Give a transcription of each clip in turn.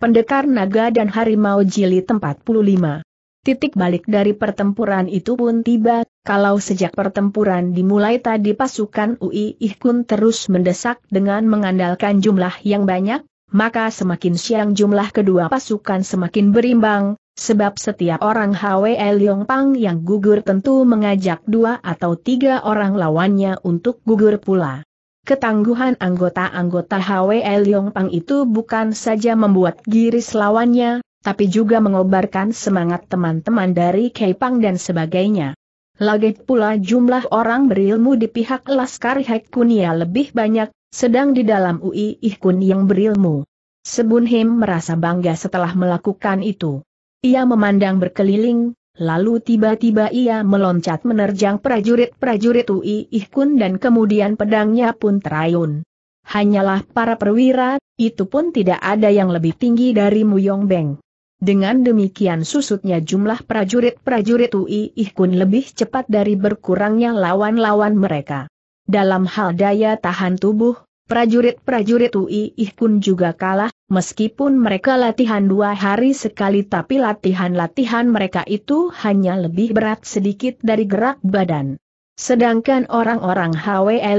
Pendekar Naga dan Harimau Jili 45. Titik balik dari pertempuran itu pun tiba, kalau sejak pertempuran dimulai tadi pasukan UI Ihkun terus mendesak dengan mengandalkan jumlah yang banyak, maka semakin siang jumlah kedua pasukan semakin berimbang, sebab setiap orang HWL Yongpang yang gugur tentu mengajak dua atau tiga orang lawannya untuk gugur pula. Ketangguhan anggota-anggota HWL Yongpang itu bukan saja membuat giris lawannya, tapi juga mengobarkan semangat teman-teman dari Kepang dan sebagainya. Lagi pula jumlah orang berilmu di pihak Laskar Hekunia lebih banyak, sedang di dalam UI Ikun yang berilmu. Sebun Him merasa bangga setelah melakukan itu. Ia memandang berkeliling, Lalu tiba-tiba ia meloncat menerjang prajurit-prajurit Ui Ihkun dan kemudian pedangnya pun terayun. Hanyalah para perwira, itu pun tidak ada yang lebih tinggi dari Muyong Beng. Dengan demikian susutnya jumlah prajurit-prajurit Ui Ihkun lebih cepat dari berkurangnya lawan-lawan mereka. Dalam hal daya tahan tubuh, Prajurit-prajurit Ui Kun juga kalah, meskipun mereka latihan dua hari sekali tapi latihan-latihan mereka itu hanya lebih berat sedikit dari gerak badan. Sedangkan orang-orang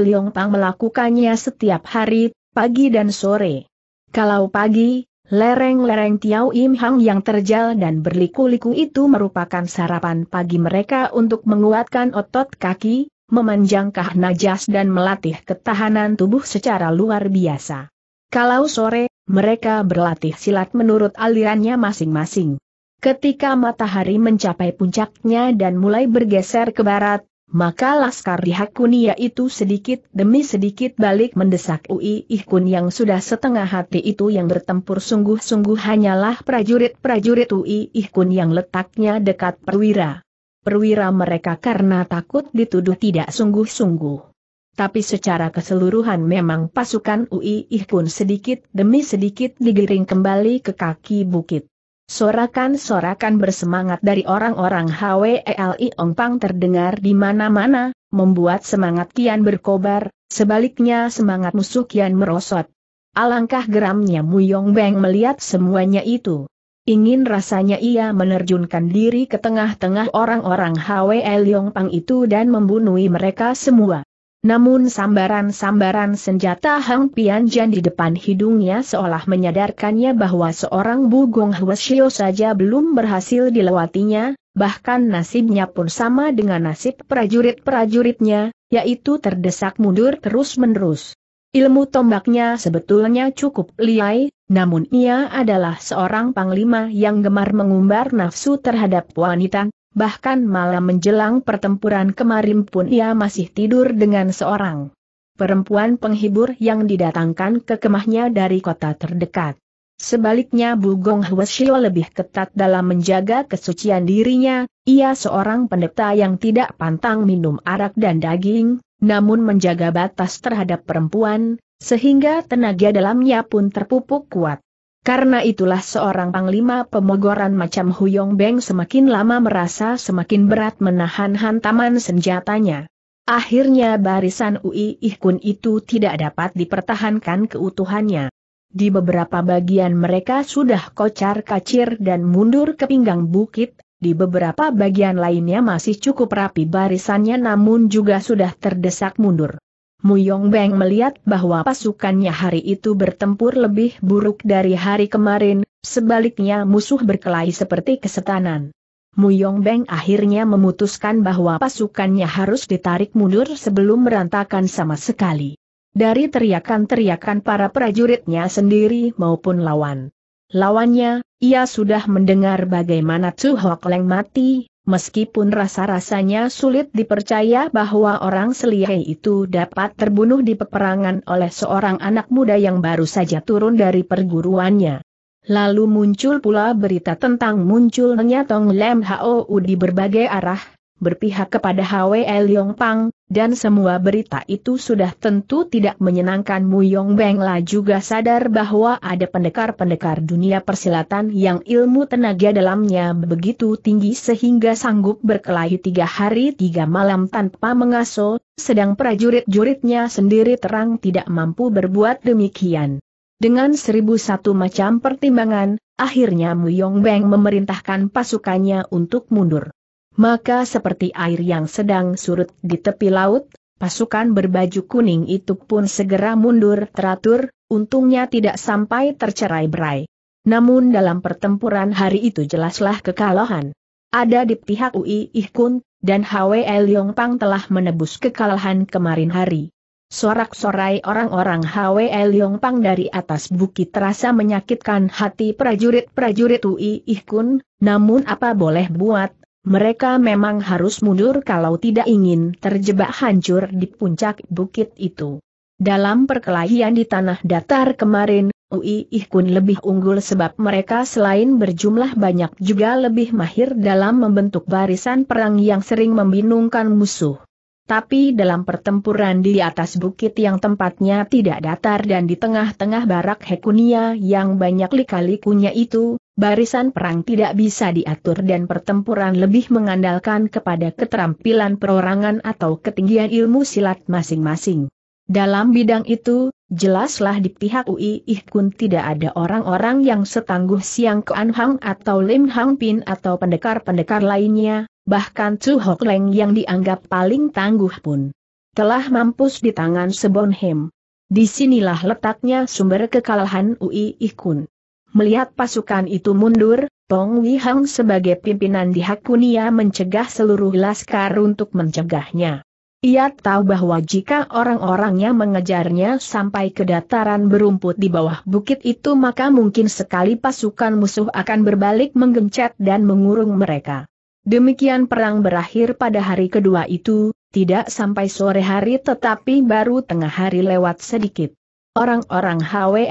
Yong Pang melakukannya setiap hari, pagi dan sore. Kalau pagi, lereng-lereng Tiau Im Hang yang terjal dan berliku-liku itu merupakan sarapan pagi mereka untuk menguatkan otot kaki, memanjangkah najas dan melatih ketahanan tubuh secara luar biasa. Kalau sore, mereka berlatih silat menurut alirannya masing-masing. Ketika matahari mencapai puncaknya dan mulai bergeser ke barat, maka Laskar di Hakunia itu sedikit demi sedikit balik mendesak Ui Ihkun yang sudah setengah hati itu yang bertempur sungguh-sungguh hanyalah prajurit-prajurit Ui Ihkun yang letaknya dekat perwira perwira mereka karena takut dituduh tidak sungguh-sungguh. Tapi secara keseluruhan memang pasukan ih pun sedikit demi sedikit digiring kembali ke kaki bukit. Sorakan-sorakan bersemangat dari orang-orang HWELI Ongpang terdengar di mana-mana, membuat semangat Kian berkobar, sebaliknya semangat musuh Kian merosot. Alangkah geramnya Muyong Beng melihat semuanya itu. Ingin rasanya ia menerjunkan diri ke tengah-tengah orang-orang Hwe Yong Pang itu dan membunuh mereka semua. Namun sambaran-sambaran senjata Hang Pianjan di depan hidungnya seolah menyadarkannya bahwa seorang Bugong Hwasyo saja belum berhasil dilewatinya, bahkan nasibnya pun sama dengan nasib prajurit-prajuritnya, yaitu terdesak mundur terus-menerus. Ilmu tombaknya sebetulnya cukup liai, namun ia adalah seorang panglima yang gemar mengumbar nafsu terhadap wanita, bahkan malam menjelang pertempuran kemarin pun ia masih tidur dengan seorang perempuan penghibur yang didatangkan ke kemahnya dari kota terdekat. Sebaliknya Bugong Hwasyo lebih ketat dalam menjaga kesucian dirinya, ia seorang pendeta yang tidak pantang minum arak dan daging, namun menjaga batas terhadap perempuan, sehingga tenaga dalamnya pun terpupuk kuat. Karena itulah seorang panglima pemogoran macam Huyong Beng semakin lama merasa semakin berat menahan hantaman senjatanya. Akhirnya barisan Ui Ihkun itu tidak dapat dipertahankan keutuhannya. Di beberapa bagian mereka sudah kocar kacir dan mundur ke pinggang bukit, di beberapa bagian lainnya masih cukup rapi barisannya namun juga sudah terdesak mundur. Muyong Beng melihat bahwa pasukannya hari itu bertempur lebih buruk dari hari kemarin, sebaliknya musuh berkelahi seperti kesetanan. Muyong Beng akhirnya memutuskan bahwa pasukannya harus ditarik mundur sebelum berantakan sama sekali. Dari teriakan-teriakan para prajuritnya sendiri maupun lawan. Lawannya, ia sudah mendengar bagaimana Chu Hok Leng mati, meskipun rasa-rasanya sulit dipercaya bahwa orang selihai itu dapat terbunuh di peperangan oleh seorang anak muda yang baru saja turun dari perguruannya. Lalu muncul pula berita tentang munculnya Tong Lem Hou di berbagai arah, berpihak kepada Hwe Liong Pang, dan semua berita itu sudah tentu tidak menyenangkan Mu Yong Lah juga sadar bahwa ada pendekar-pendekar dunia persilatan yang ilmu tenaga dalamnya begitu tinggi sehingga sanggup berkelahi tiga hari tiga malam tanpa mengaso, sedang prajurit-juritnya sendiri terang tidak mampu berbuat demikian. Dengan seribu satu macam pertimbangan, akhirnya Mu Yong Beng memerintahkan pasukannya untuk mundur maka seperti air yang sedang surut di tepi laut, pasukan berbaju kuning itu pun segera mundur teratur, untungnya tidak sampai tercerai berai. Namun dalam pertempuran hari itu jelaslah kekalahan. Ada di pihak UI Ihkun, dan HWL Pang telah menebus kekalahan kemarin hari. Sorak-sorai orang-orang HWL Pang dari atas bukit terasa menyakitkan hati prajurit-prajurit UI Ihkun, namun apa boleh buat, mereka memang harus mundur kalau tidak ingin terjebak hancur di puncak bukit itu. Dalam perkelahian di tanah datar kemarin, UI Ihkun lebih unggul sebab mereka selain berjumlah banyak juga lebih mahir dalam membentuk barisan perang yang sering membingungkan musuh. Tapi dalam pertempuran di atas bukit yang tempatnya tidak datar dan di tengah-tengah barak Hekunia yang banyak likalikunya itu, barisan perang tidak bisa diatur dan pertempuran lebih mengandalkan kepada keterampilan perorangan atau ketinggian ilmu silat masing-masing. Dalam bidang itu, jelaslah di pihak UI Ihkun tidak ada orang-orang yang setangguh Siang Kuan Hang atau Lim Hang Pin atau pendekar-pendekar lainnya, bahkan Chu Hok Leng yang dianggap paling tangguh pun telah mampus di tangan Sebonhem. Disinilah letaknya sumber kekalahan UI Ihkun. Melihat pasukan itu mundur, Tong Wihang sebagai pimpinan di Hakunia mencegah seluruh laskar untuk mencegahnya. Ia tahu bahwa jika orang-orangnya mengejarnya sampai ke dataran berumput di bawah bukit itu maka mungkin sekali pasukan musuh akan berbalik menggencet dan mengurung mereka. Demikian perang berakhir pada hari kedua itu, tidak sampai sore hari tetapi baru tengah hari lewat sedikit. Orang-orang Hwe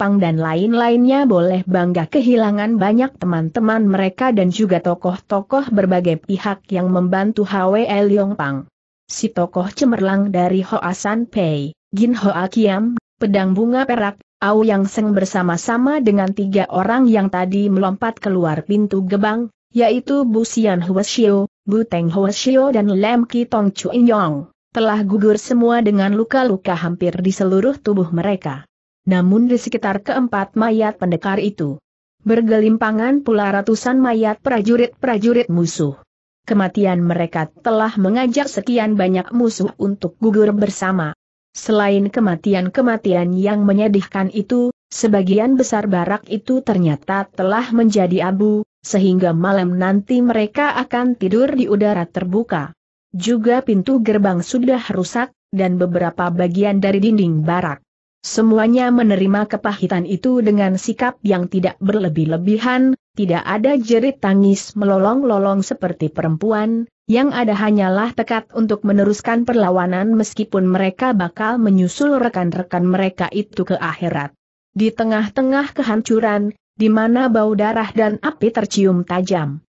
Pang dan lain-lainnya boleh bangga kehilangan banyak teman-teman mereka dan juga tokoh-tokoh berbagai pihak yang membantu Hwe Pang. Si tokoh cemerlang dari Hoa San Pei, Gin Hoa Kiam, Pedang Bunga Perak, Au Yang Seng bersama-sama dengan tiga orang yang tadi melompat keluar pintu gebang, yaitu Bu Xian Huo Xiu, Bu Teng Huo Xiu dan Lam Ki Tong Chui Yong telah gugur semua dengan luka-luka hampir di seluruh tubuh mereka. Namun di sekitar keempat mayat pendekar itu, bergelimpangan pula ratusan mayat prajurit-prajurit musuh. Kematian mereka telah mengajak sekian banyak musuh untuk gugur bersama. Selain kematian-kematian yang menyedihkan itu, sebagian besar barak itu ternyata telah menjadi abu, sehingga malam nanti mereka akan tidur di udara terbuka. Juga pintu gerbang sudah rusak, dan beberapa bagian dari dinding barak. Semuanya menerima kepahitan itu dengan sikap yang tidak berlebih-lebihan, tidak ada jerit tangis melolong-lolong seperti perempuan, yang ada hanyalah tekad untuk meneruskan perlawanan meskipun mereka bakal menyusul rekan-rekan mereka itu ke akhirat. Di tengah-tengah kehancuran, di mana bau darah dan api tercium tajam.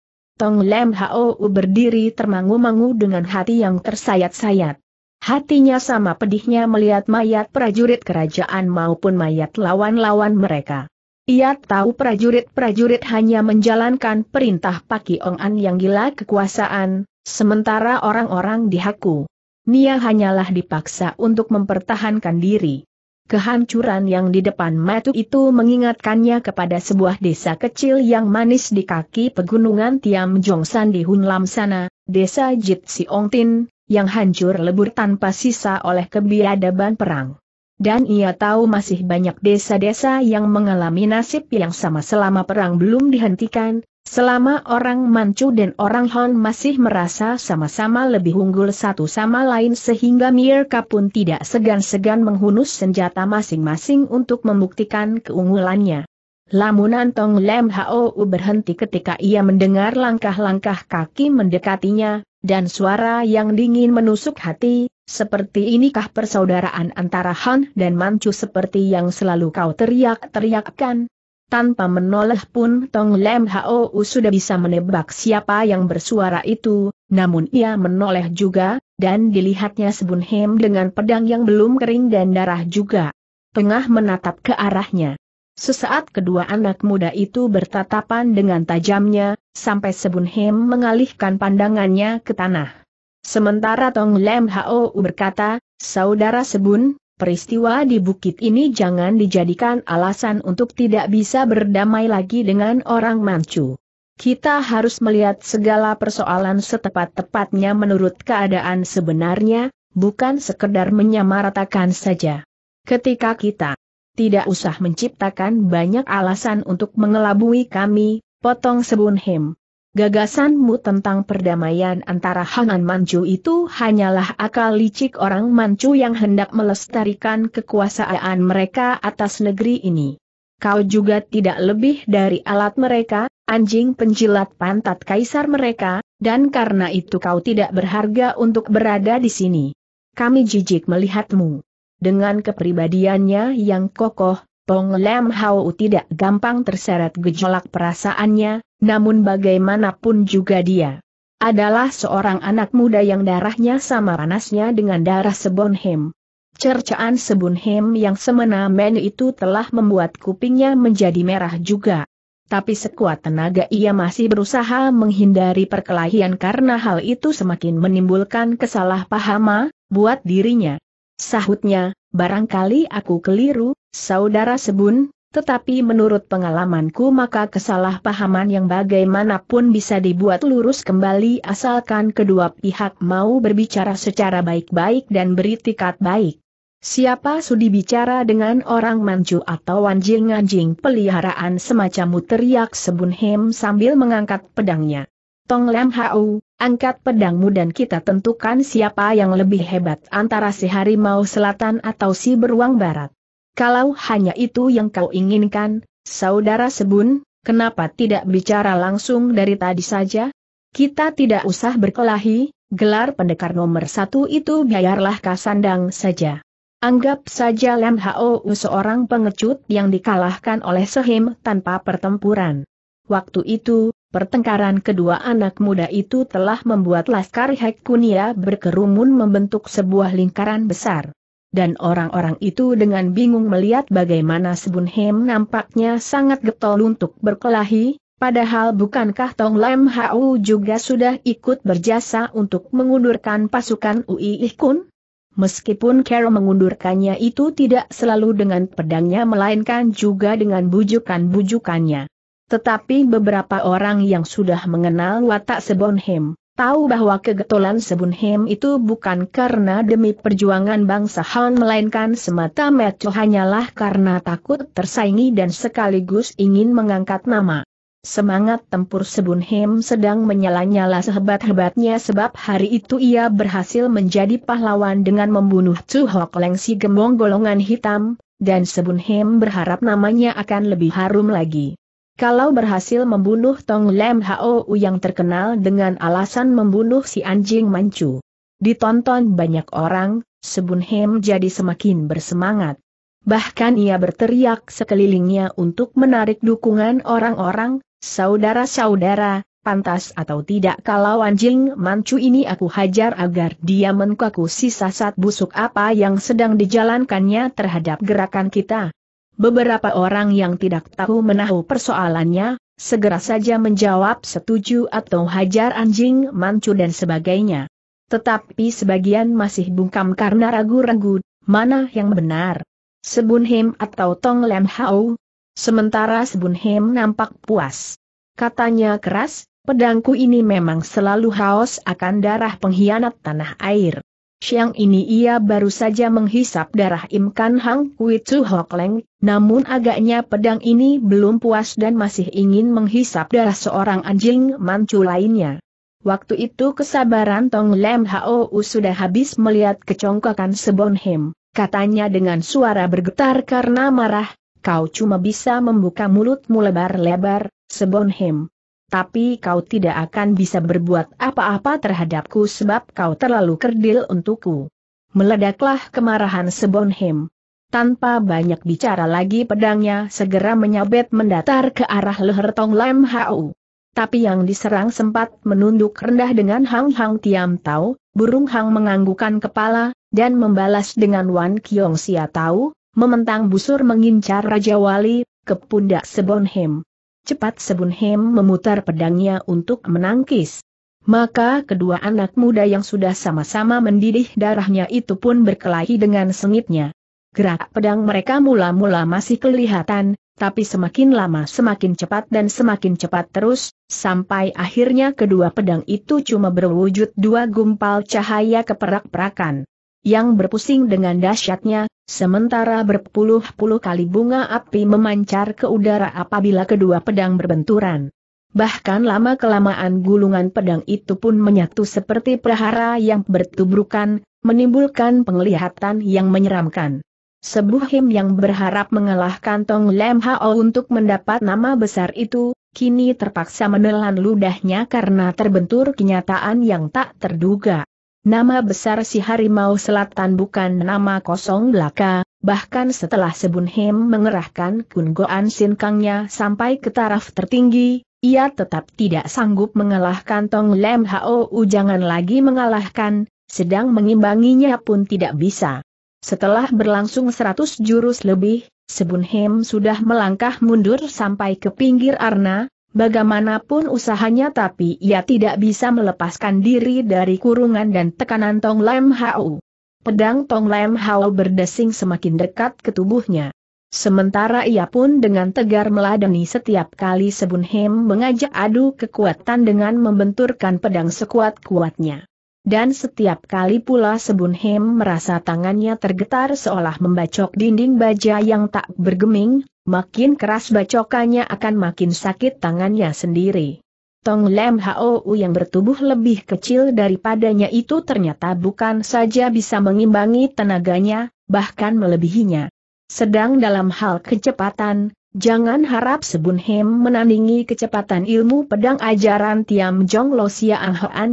Tong Lem Hou berdiri termangu-mangu dengan hati yang tersayat-sayat. Hatinya sama pedihnya melihat mayat prajurit kerajaan maupun mayat lawan-lawan mereka. Ia tahu prajurit-prajurit hanya menjalankan perintah Paki Ong An yang gila kekuasaan, sementara orang-orang dihaku, Nia hanyalah dipaksa untuk mempertahankan diri. Kehancuran yang di depan mata itu mengingatkannya kepada sebuah desa kecil yang manis di kaki pegunungan Tiam Jongsan di Hunlam sana, desa Jit Tin, yang hancur lebur tanpa sisa oleh kebiadaban perang. Dan ia tahu masih banyak desa-desa yang mengalami nasib yang sama selama perang belum dihentikan, Selama orang Manchu dan orang Han masih merasa sama-sama lebih unggul satu sama lain sehingga mereka pun tidak segan-segan menghunus senjata masing-masing untuk membuktikan keunggulannya. Lamunan Tong Lem Hou berhenti ketika ia mendengar langkah-langkah kaki mendekatinya, dan suara yang dingin menusuk hati, seperti inikah persaudaraan antara Han dan Manchu seperti yang selalu kau teriak-teriakkan? Tanpa menoleh pun Tong Lem Hou sudah bisa menebak siapa yang bersuara itu, namun ia menoleh juga, dan dilihatnya Sebun Hem dengan pedang yang belum kering dan darah juga. Tengah menatap ke arahnya. Sesaat kedua anak muda itu bertatapan dengan tajamnya, sampai Sebun Hem mengalihkan pandangannya ke tanah. Sementara Tong Lem Hao berkata, Saudara Sebun, peristiwa di bukit ini jangan dijadikan alasan untuk tidak bisa berdamai lagi dengan orang Manchu. Kita harus melihat segala persoalan setepat-tepatnya menurut keadaan sebenarnya, bukan sekedar menyamaratakan saja. Ketika kita tidak usah menciptakan banyak alasan untuk mengelabui kami, potong Sebun hem. Gagasanmu tentang perdamaian antara Hangan Manchu itu hanyalah akal licik orang Manchu yang hendak melestarikan kekuasaan mereka atas negeri ini. Kau juga tidak lebih dari alat mereka, anjing penjilat pantat kaisar mereka, dan karena itu kau tidak berharga untuk berada di sini. Kami jijik melihatmu. Dengan kepribadiannya yang kokoh, Tong Lam Hau tidak gampang terseret gejolak perasaannya, namun bagaimanapun juga dia adalah seorang anak muda yang darahnya sama panasnya dengan darah Sebonhem. Cercaan Sebonhem yang semena-mena itu telah membuat kupingnya menjadi merah juga. Tapi sekuat tenaga ia masih berusaha menghindari perkelahian karena hal itu semakin menimbulkan kesalahpahaman buat dirinya. Sahutnya, barangkali aku keliru, saudara Sebun, tetapi menurut pengalamanku maka kesalahpahaman yang bagaimanapun bisa dibuat lurus kembali asalkan kedua pihak mau berbicara secara baik-baik dan beritikat baik. Siapa sudi bicara dengan orang manju atau anjing-anjing peliharaan semacammu teriak Sebun Hem sambil mengangkat pedangnya. Tong Lam Hau, angkat pedangmu dan kita tentukan siapa yang lebih hebat antara si harimau selatan atau si beruang barat. Kalau hanya itu yang kau inginkan, saudara Sebun, kenapa tidak bicara langsung dari tadi saja? Kita tidak usah berkelahi, gelar pendekar nomor satu itu biarlah kasandang saja. Anggap saja Lam Hou seorang pengecut yang dikalahkan oleh Sehim tanpa pertempuran. Waktu itu, pertengkaran kedua anak muda itu telah membuat Laskar Hek Kunia berkerumun membentuk sebuah lingkaran besar dan orang-orang itu dengan bingung melihat bagaimana Sebun Hem nampaknya sangat getol untuk berkelahi, padahal bukankah Tong Lam Hau juga sudah ikut berjasa untuk mengundurkan pasukan Ui Ikun? Meskipun Carol mengundurkannya itu tidak selalu dengan pedangnya melainkan juga dengan bujukan-bujukannya. Tetapi beberapa orang yang sudah mengenal watak Sebon Hem tahu bahwa kegetolan Sebunhem itu bukan karena demi perjuangan bangsa Han melainkan semata-mata hanyalah karena takut tersaingi dan sekaligus ingin mengangkat nama. Semangat tempur Sebunhem sedang menyala-nyala sehebat-hebatnya sebab hari itu ia berhasil menjadi pahlawan dengan membunuh Chu Hok Leng si gembong golongan hitam, dan Sebunhem berharap namanya akan lebih harum lagi. Kalau berhasil membunuh Tong Lem Hao yang terkenal dengan alasan membunuh si anjing mancu. Ditonton banyak orang, Sebun Hem jadi semakin bersemangat. Bahkan ia berteriak sekelilingnya untuk menarik dukungan orang-orang, saudara-saudara, pantas atau tidak kalau anjing mancu ini aku hajar agar dia menkaku sisa sat busuk apa yang sedang dijalankannya terhadap gerakan kita. Beberapa orang yang tidak tahu menahu persoalannya, segera saja menjawab setuju atau hajar anjing mancu dan sebagainya. Tetapi sebagian masih bungkam karena ragu-ragu, mana yang benar? Sebunhem atau Tong Lem Hao? Sementara Sebunhem nampak puas. Katanya keras, pedangku ini memang selalu haus akan darah pengkhianat tanah air. Siang ini ia baru saja menghisap darah Im Kan Hang Kui Tzu Hok Leng, namun agaknya pedang ini belum puas dan masih ingin menghisap darah seorang anjing mancu lainnya. Waktu itu kesabaran Tong Lem U sudah habis melihat kecongkakan Sebon Hem, katanya dengan suara bergetar karena marah, kau cuma bisa membuka mulutmu lebar-lebar, Sebon Hem tapi kau tidak akan bisa berbuat apa-apa terhadapku sebab kau terlalu kerdil untukku. Meledaklah kemarahan Sebonhem. Tanpa banyak bicara lagi pedangnya segera menyabet mendatar ke arah leher Tong Lam Hau. Tapi yang diserang sempat menunduk rendah dengan Hang Hang Tiam Tau, burung Hang menganggukan kepala, dan membalas dengan Wan Kiong Sia Tau, mementang busur mengincar Raja Wali, ke pundak Sebonhem. Cepat Sebunhem memutar pedangnya untuk menangkis. Maka kedua anak muda yang sudah sama-sama mendidih darahnya itu pun berkelahi dengan sengitnya. Gerak pedang mereka mula-mula masih kelihatan, tapi semakin lama semakin cepat dan semakin cepat terus, sampai akhirnya kedua pedang itu cuma berwujud dua gumpal cahaya keperak-perakan. Yang berpusing dengan dahsyatnya, Sementara berpuluh-puluh kali bunga api memancar ke udara apabila kedua pedang berbenturan. Bahkan lama-kelamaan gulungan pedang itu pun menyatu seperti perhara yang bertubrukan, menimbulkan penglihatan yang menyeramkan. Sebuah him yang berharap mengalahkan Tong Lem Hao untuk mendapat nama besar itu, kini terpaksa menelan ludahnya karena terbentur kenyataan yang tak terduga. Nama besar si harimau selatan bukan nama kosong belaka, bahkan setelah Sebun Hem mengerahkan Kungoan Sin Kangnya sampai ke taraf tertinggi, ia tetap tidak sanggup mengalahkan Tong Lem Hou jangan lagi mengalahkan, sedang mengimbanginya pun tidak bisa. Setelah berlangsung seratus jurus lebih, Sebun Hem sudah melangkah mundur sampai ke pinggir Arna, Bagaimanapun usahanya tapi ia tidak bisa melepaskan diri dari kurungan dan tekanan Tong Lam Hau. Pedang Tong Lam Hau berdesing semakin dekat ke tubuhnya. Sementara ia pun dengan tegar meladeni setiap kali Sebun Hem mengajak adu kekuatan dengan membenturkan pedang sekuat-kuatnya. Dan setiap kali pula Sebun Hem merasa tangannya tergetar seolah membacok dinding baja yang tak bergeming, makin keras bacokannya akan makin sakit tangannya sendiri. Tong Lem Hou yang bertubuh lebih kecil daripadanya itu ternyata bukan saja bisa mengimbangi tenaganya, bahkan melebihinya. Sedang dalam hal kecepatan, jangan harap Sebun Hem menandingi kecepatan ilmu pedang ajaran Tiam Jong Lo Sia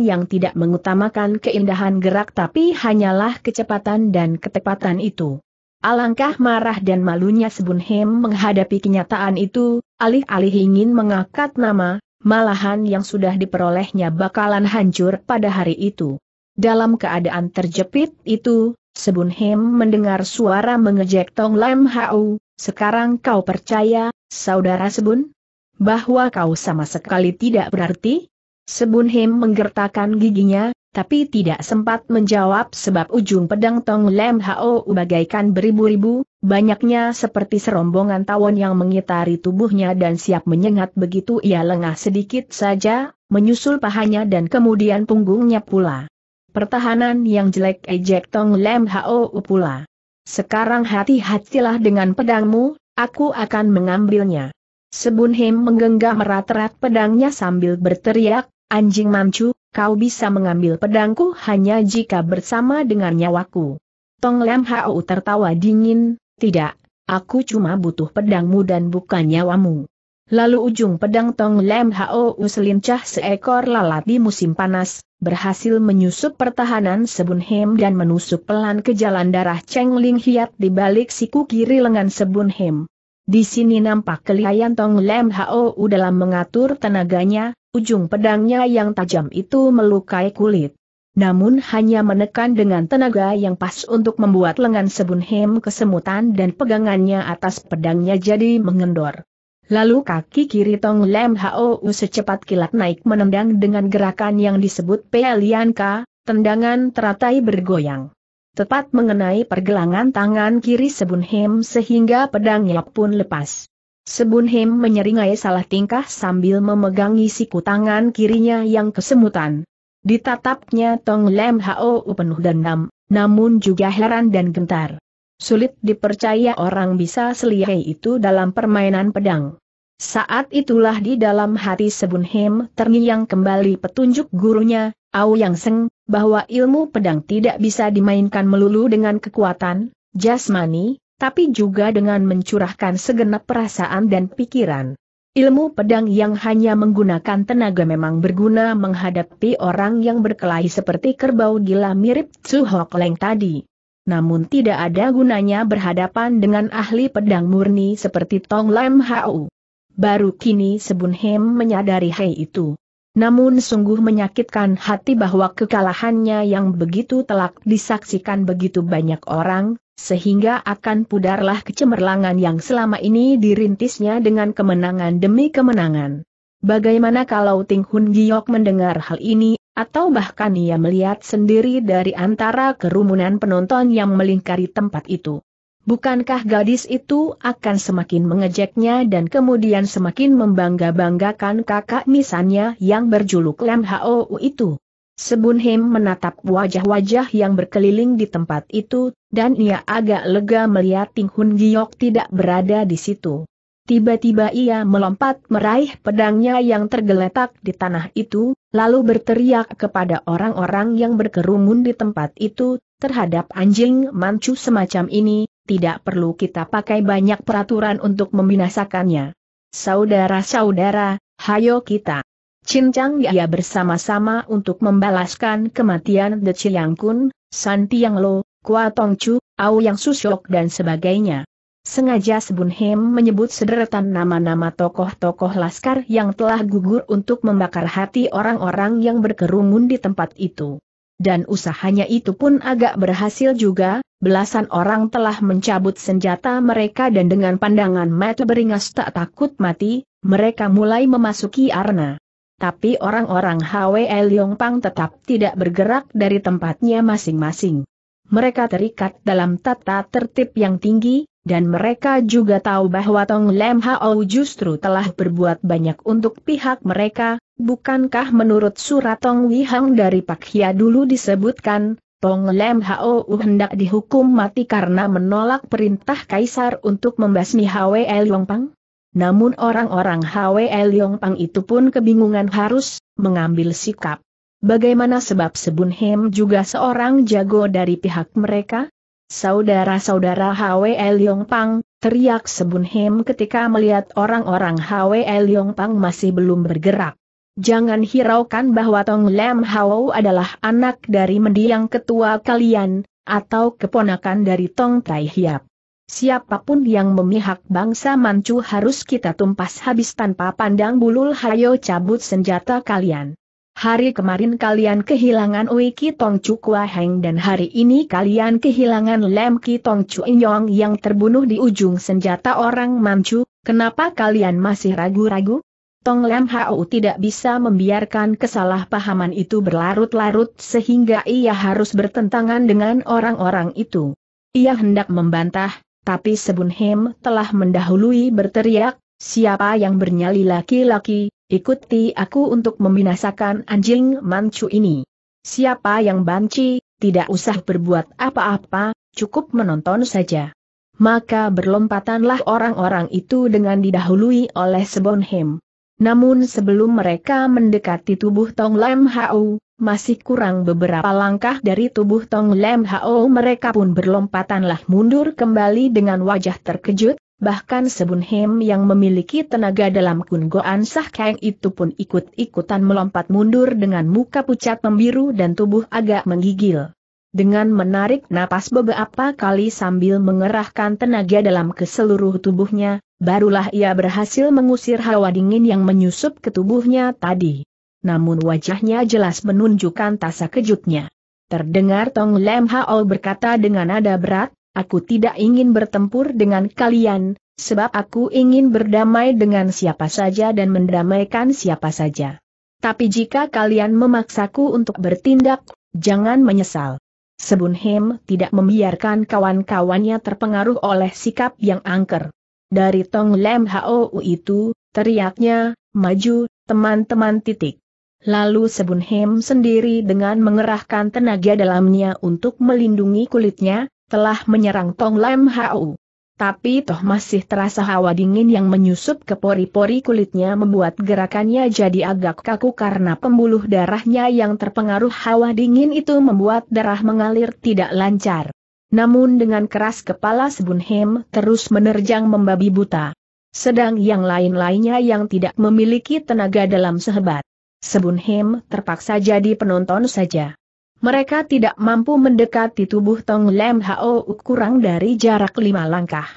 yang tidak mengutamakan keindahan gerak tapi hanyalah kecepatan dan ketepatan itu. Alangkah marah dan malunya Sebunhem menghadapi kenyataan itu, alih-alih ingin mengangkat nama, malahan yang sudah diperolehnya bakalan hancur pada hari itu. Dalam keadaan terjepit itu, Sebunhem mendengar suara mengejek Tong Lam Hau, sekarang kau percaya, saudara Sebun? Bahwa kau sama sekali tidak berarti? Sebunhem menggertakkan giginya, tapi tidak sempat menjawab sebab ujung pedang Tong Lem Hao bagaikan beribu-ribu, banyaknya seperti serombongan tawon yang mengitari tubuhnya dan siap menyengat begitu ia lengah sedikit saja, menyusul pahanya dan kemudian punggungnya pula. Pertahanan yang jelek ejek Tong Lem Hao pula. Sekarang hati-hatilah dengan pedangmu, aku akan mengambilnya. Sebun Him menggenggam erat-erat pedangnya sambil berteriak, anjing mamcu, kau bisa mengambil pedangku hanya jika bersama dengan nyawaku. Tong Lam Hao tertawa dingin, tidak, aku cuma butuh pedangmu dan bukan nyawamu. Lalu ujung pedang Tong Lam Hao selincah seekor lalat di musim panas, berhasil menyusup pertahanan Sebun Hem dan menusuk pelan ke jalan darah Cheng Ling Hiat di balik siku kiri lengan Sebun Hem. Di sini nampak kelihayan Tong Lem Hou dalam mengatur tenaganya, ujung pedangnya yang tajam itu melukai kulit. Namun hanya menekan dengan tenaga yang pas untuk membuat lengan Sebun Hem kesemutan dan pegangannya atas pedangnya jadi mengendor. Lalu kaki kiri Tong Lem Hou secepat kilat naik menendang dengan gerakan yang disebut Pelian Ka, tendangan teratai bergoyang tepat mengenai pergelangan tangan kiri Sebun Hem sehingga pedangnya pun lepas. Sebun Hem menyeringai salah tingkah sambil memegangi siku tangan kirinya yang kesemutan. Ditatapnya Tong Lem Hao penuh dendam, namun juga heran dan gentar. Sulit dipercaya orang bisa selihai itu dalam permainan pedang. Saat itulah di dalam hati Sebun Hem terngiang kembali petunjuk gurunya, Au Yang Seng, bahwa ilmu pedang tidak bisa dimainkan melulu dengan kekuatan, jasmani, tapi juga dengan mencurahkan segenap perasaan dan pikiran. Ilmu pedang yang hanya menggunakan tenaga memang berguna menghadapi orang yang berkelahi seperti kerbau gila mirip Tzu Hok Leng tadi. Namun tidak ada gunanya berhadapan dengan ahli pedang murni seperti Tong Lam Hau baru kini Sebun Hem menyadari hei itu. Namun sungguh menyakitkan hati bahwa kekalahannya yang begitu telak disaksikan begitu banyak orang, sehingga akan pudarlah kecemerlangan yang selama ini dirintisnya dengan kemenangan demi kemenangan. Bagaimana kalau Ting Hun Giok mendengar hal ini, atau bahkan ia melihat sendiri dari antara kerumunan penonton yang melingkari tempat itu. Bukankah gadis itu akan semakin mengejeknya dan kemudian semakin membangga-banggakan kakak misannya yang berjuluk Lem Hou itu? Sebun Him menatap wajah-wajah yang berkeliling di tempat itu, dan ia agak lega melihat Ting Hun Giok tidak berada di situ. Tiba-tiba ia melompat meraih pedangnya yang tergeletak di tanah itu, lalu berteriak kepada orang-orang yang berkerumun di tempat itu, terhadap anjing mancu semacam ini, tidak perlu kita pakai banyak peraturan untuk membinasakannya. Saudara-saudara, hayo kita cincang ya bersama-sama untuk membalaskan kematian The Chiang Kun, San Tiang Lo, Kua Tong Chu, Au Yang Susyok dan sebagainya. Sengaja Sebun Hem menyebut sederetan nama-nama tokoh-tokoh laskar yang telah gugur untuk membakar hati orang-orang yang berkerumun di tempat itu dan usahanya itu pun agak berhasil juga, belasan orang telah mencabut senjata mereka dan dengan pandangan mata beringas tak takut mati, mereka mulai memasuki arena. Tapi orang-orang Hwe Pang tetap tidak bergerak dari tempatnya masing-masing. Mereka terikat dalam tata tertib yang tinggi, dan mereka juga tahu bahwa Tong Lem Hao justru telah berbuat banyak untuk pihak mereka, bukankah menurut surat Tong Wihang dari Pak Hia dulu disebutkan, Tong Lem Hao hendak dihukum mati karena menolak perintah Kaisar untuk membasmi Hwe Yongpang? Namun orang-orang Hwe Yongpang itu pun kebingungan harus mengambil sikap. Bagaimana sebab Sebun Hem juga seorang jago dari pihak mereka? Saudara-saudara Hwe Yong Pang, teriak Sebun Him ketika melihat orang-orang Hwe Yong Pang masih belum bergerak. Jangan hiraukan bahwa Tong Lam Hao adalah anak dari mendiang ketua kalian, atau keponakan dari Tong Tai Hiap. Siapapun yang memihak bangsa Manchu harus kita tumpas habis tanpa pandang bulul hayo cabut senjata kalian. Hari kemarin kalian kehilangan Ui Tong Chu Kua Heng dan hari ini kalian kehilangan Lem Tong Chu Inyong yang terbunuh di ujung senjata orang Manchu, kenapa kalian masih ragu-ragu? Tong Lem Hao tidak bisa membiarkan kesalahpahaman itu berlarut-larut sehingga ia harus bertentangan dengan orang-orang itu. Ia hendak membantah, tapi Sebun Hem telah mendahului berteriak, Siapa yang bernyali laki-laki, ikuti aku untuk membinasakan anjing mancu ini. Siapa yang banci, tidak usah berbuat apa-apa, cukup menonton saja. Maka berlompatanlah orang-orang itu dengan didahului oleh Sebonhem. Namun sebelum mereka mendekati tubuh Tong Lem Hau, masih kurang beberapa langkah dari tubuh Tong Lem Hau mereka pun berlompatanlah mundur kembali dengan wajah terkejut, bahkan Sebun Hem yang memiliki tenaga dalam kunggoan Sah Kang itu pun ikut-ikutan melompat mundur dengan muka pucat membiru dan tubuh agak menggigil. Dengan menarik napas beberapa kali sambil mengerahkan tenaga dalam ke seluruh tubuhnya, barulah ia berhasil mengusir hawa dingin yang menyusup ke tubuhnya tadi. Namun wajahnya jelas menunjukkan tasa kejutnya. Terdengar Tong Lem Hao berkata dengan nada berat, aku tidak ingin bertempur dengan kalian, sebab aku ingin berdamai dengan siapa saja dan mendamaikan siapa saja. Tapi jika kalian memaksaku untuk bertindak, jangan menyesal. Sebunhem tidak membiarkan kawan-kawannya terpengaruh oleh sikap yang angker. Dari Tong Lem Hou itu, teriaknya, maju, teman-teman titik. Lalu Sebunhem sendiri dengan mengerahkan tenaga dalamnya untuk melindungi kulitnya, telah menyerang Tong Lam Hau. Tapi toh masih terasa hawa dingin yang menyusup ke pori-pori kulitnya membuat gerakannya jadi agak kaku karena pembuluh darahnya yang terpengaruh hawa dingin itu membuat darah mengalir tidak lancar. Namun dengan keras kepala Sebunhem terus menerjang membabi buta. Sedang yang lain-lainnya yang tidak memiliki tenaga dalam sehebat. Sebunhem terpaksa jadi penonton saja. Mereka tidak mampu mendekati tubuh Tong Lem Hao kurang dari jarak lima langkah.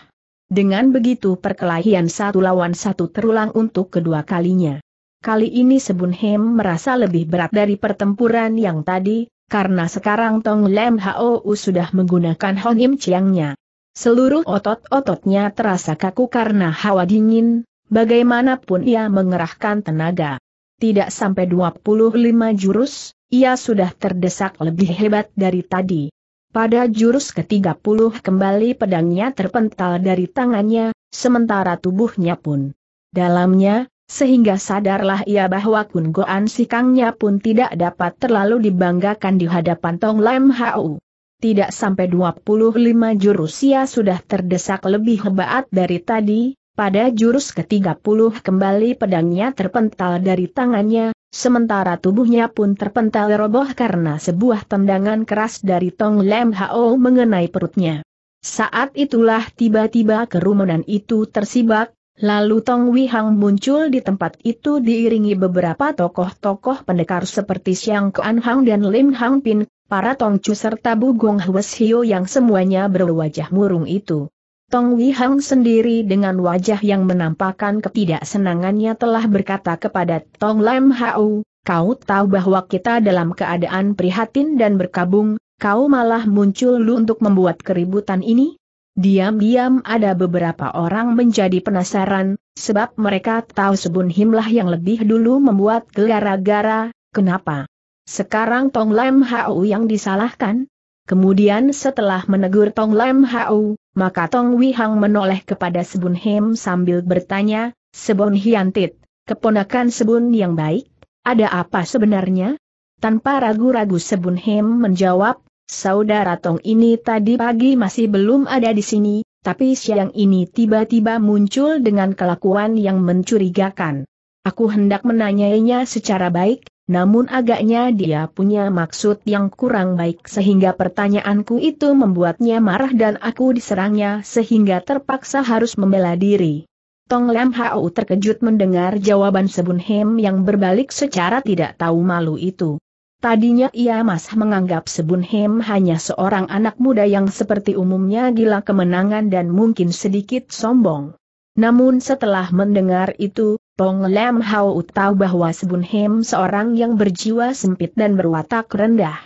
Dengan begitu perkelahian satu lawan satu terulang untuk kedua kalinya. Kali ini Sebun Hem merasa lebih berat dari pertempuran yang tadi, karena sekarang Tong Lem Hao sudah menggunakan Hon Im Chiangnya. Seluruh otot-ototnya terasa kaku karena hawa dingin, bagaimanapun ia mengerahkan tenaga. Tidak sampai 25 jurus, ia sudah terdesak lebih hebat dari tadi. Pada jurus ke-30 kembali pedangnya terpental dari tangannya, sementara tubuhnya pun dalamnya, sehingga sadarlah ia bahwa Kun Goan Sikangnya pun tidak dapat terlalu dibanggakan di hadapan Tong Lam Hau. Tidak sampai 25 jurus ia sudah terdesak lebih hebat dari tadi, pada jurus ke-30 kembali pedangnya terpental dari tangannya, Sementara tubuhnya pun terpental roboh karena sebuah tendangan keras dari Tong Lem Hao mengenai perutnya. Saat itulah tiba-tiba kerumunan itu tersibak, lalu Tong Wihang muncul di tempat itu diiringi beberapa tokoh-tokoh pendekar seperti Xiang Kuan Hang dan Lim Hang Pin, para Tong serta Bu Gong Hwes Hio yang semuanya berwajah murung itu. Tong Wihang sendiri dengan wajah yang menampakkan ketidaksenangannya telah berkata kepada Tong Lam Hau, kau tahu bahwa kita dalam keadaan prihatin dan berkabung, kau malah muncul lu untuk membuat keributan ini? Diam-diam ada beberapa orang menjadi penasaran, sebab mereka tahu Sebun Himlah yang lebih dulu membuat gara-gara, kenapa? Sekarang Tong Lam Hau yang disalahkan? Kemudian setelah menegur Tong Lam Hau, maka Tong Wihang menoleh kepada Sebun Hem sambil bertanya, Sebun Hiantit, keponakan Sebun yang baik, ada apa sebenarnya? Tanpa ragu-ragu Sebun Hem menjawab, saudara Tong ini tadi pagi masih belum ada di sini, tapi siang ini tiba-tiba muncul dengan kelakuan yang mencurigakan. Aku hendak menanyainya secara baik, namun agaknya dia punya maksud yang kurang baik sehingga pertanyaanku itu membuatnya marah dan aku diserangnya sehingga terpaksa harus membela diri. Tong Lam Hao terkejut mendengar jawaban Sebun Hem yang berbalik secara tidak tahu malu itu. Tadinya ia masih menganggap Sebun Hem hanya seorang anak muda yang seperti umumnya gila kemenangan dan mungkin sedikit sombong. Namun setelah mendengar itu, Tong Lam Hao tahu bahwa Sebun Hem seorang yang berjiwa sempit dan berwatak rendah.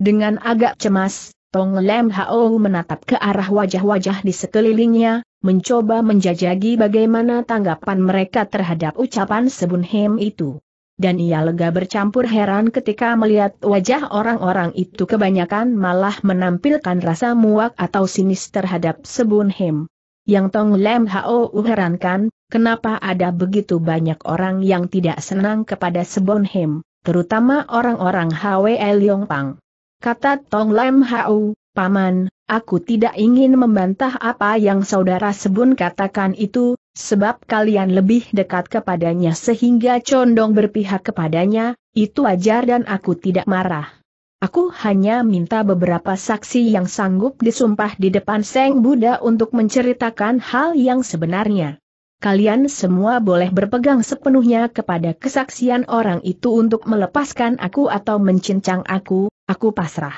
Dengan agak cemas, Tong Lam Hao menatap ke arah wajah-wajah di sekelilingnya, mencoba menjajagi bagaimana tanggapan mereka terhadap ucapan Sebun Hem itu. Dan ia lega bercampur heran ketika melihat wajah orang-orang itu kebanyakan malah menampilkan rasa muak atau sinis terhadap Sebun Hem. Yang Tong Lam Hao herankan, kenapa ada begitu banyak orang yang tidak senang kepada Sebon Hem, terutama orang-orang HWL Pang? Kata Tong Lam Hau, Paman, aku tidak ingin membantah apa yang saudara Sebon katakan itu, sebab kalian lebih dekat kepadanya sehingga condong berpihak kepadanya, itu wajar dan aku tidak marah. Aku hanya minta beberapa saksi yang sanggup disumpah di depan Seng Buddha untuk menceritakan hal yang sebenarnya kalian semua boleh berpegang sepenuhnya kepada kesaksian orang itu untuk melepaskan aku atau mencincang aku, aku pasrah.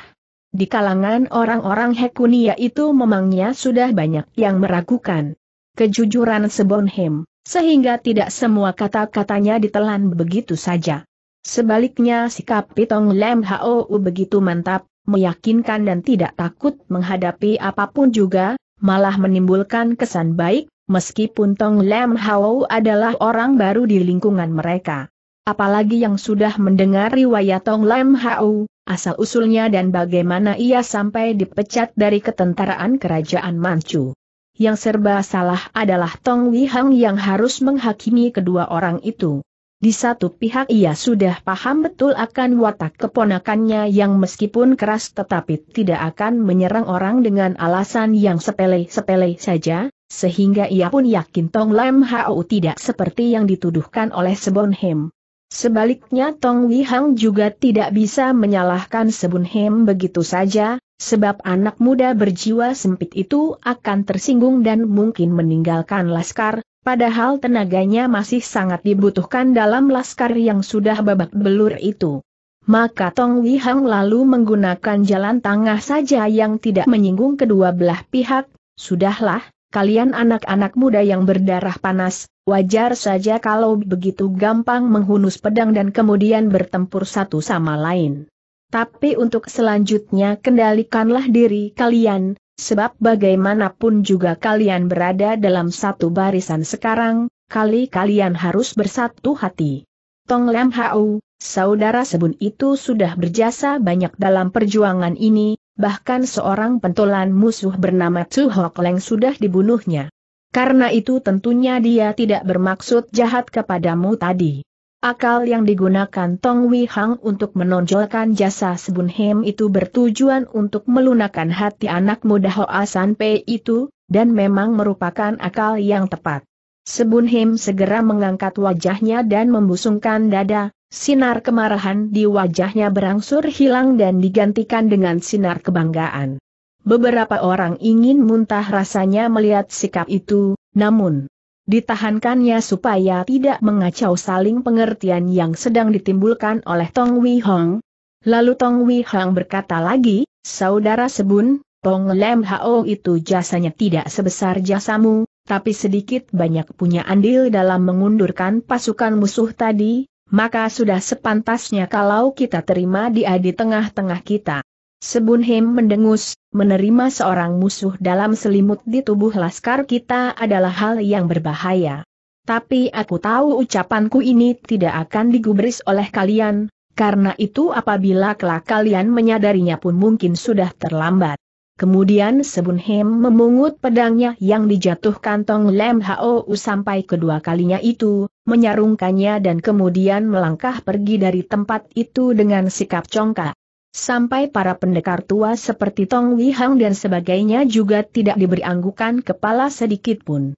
Di kalangan orang-orang Hekunia itu memangnya sudah banyak yang meragukan kejujuran Sebonhem, sehingga tidak semua kata-katanya ditelan begitu saja. Sebaliknya sikap Pitong Lem Hou begitu mantap, meyakinkan dan tidak takut menghadapi apapun juga, malah menimbulkan kesan baik, meskipun Tong Lam Hao adalah orang baru di lingkungan mereka. Apalagi yang sudah mendengar riwayat Tong Lam Hao, asal-usulnya dan bagaimana ia sampai dipecat dari ketentaraan kerajaan Manchu. Yang serba salah adalah Tong Wihang yang harus menghakimi kedua orang itu. Di satu pihak ia sudah paham betul akan watak keponakannya yang meskipun keras tetapi tidak akan menyerang orang dengan alasan yang sepele-sepele saja, sehingga ia pun yakin Tong Lam Hao tidak seperti yang dituduhkan oleh Hem. Sebaliknya Tong Wihang juga tidak bisa menyalahkan Hem begitu saja, sebab anak muda berjiwa sempit itu akan tersinggung dan mungkin meninggalkan laskar, padahal tenaganya masih sangat dibutuhkan dalam laskar yang sudah babak belur itu. Maka Tong Wihang lalu menggunakan jalan tengah saja yang tidak menyinggung kedua belah pihak, sudahlah, kalian anak-anak muda yang berdarah panas, wajar saja kalau begitu gampang menghunus pedang dan kemudian bertempur satu sama lain. Tapi untuk selanjutnya kendalikanlah diri kalian, sebab bagaimanapun juga kalian berada dalam satu barisan sekarang, kali kalian harus bersatu hati. Tong Lam Hau, saudara sebun itu sudah berjasa banyak dalam perjuangan ini, bahkan seorang pentolan musuh bernama Chu Hok Leng sudah dibunuhnya. Karena itu tentunya dia tidak bermaksud jahat kepadamu tadi. Akal yang digunakan Tong Wei Hang untuk menonjolkan jasa Sebun Hem itu bertujuan untuk melunakkan hati anak muda Hoa San Pei itu, dan memang merupakan akal yang tepat. Sebun Hem segera mengangkat wajahnya dan membusungkan dada, Sinar kemarahan di wajahnya berangsur hilang dan digantikan dengan sinar kebanggaan. Beberapa orang ingin muntah rasanya melihat sikap itu, namun ditahankannya supaya tidak mengacau saling pengertian yang sedang ditimbulkan oleh Tong Wei Hong. Lalu Tong Wei Hong berkata lagi, saudara sebun, Tong Lem Hao itu jasanya tidak sebesar jasamu, tapi sedikit banyak punya andil dalam mengundurkan pasukan musuh tadi, maka sudah sepantasnya kalau kita terima dia di tengah-tengah kita. Sebun Hem mendengus, menerima seorang musuh dalam selimut di tubuh laskar kita adalah hal yang berbahaya. Tapi aku tahu ucapanku ini tidak akan digubris oleh kalian, karena itu apabila kelak kalian menyadarinya pun mungkin sudah terlambat. Kemudian Sebun Hem memungut pedangnya yang dijatuhkan Tong Lem Hou sampai kedua kalinya itu, menyarungkannya dan kemudian melangkah pergi dari tempat itu dengan sikap congkak. Sampai para pendekar tua seperti Tong Wihang dan sebagainya juga tidak diberi anggukan kepala sedikit pun.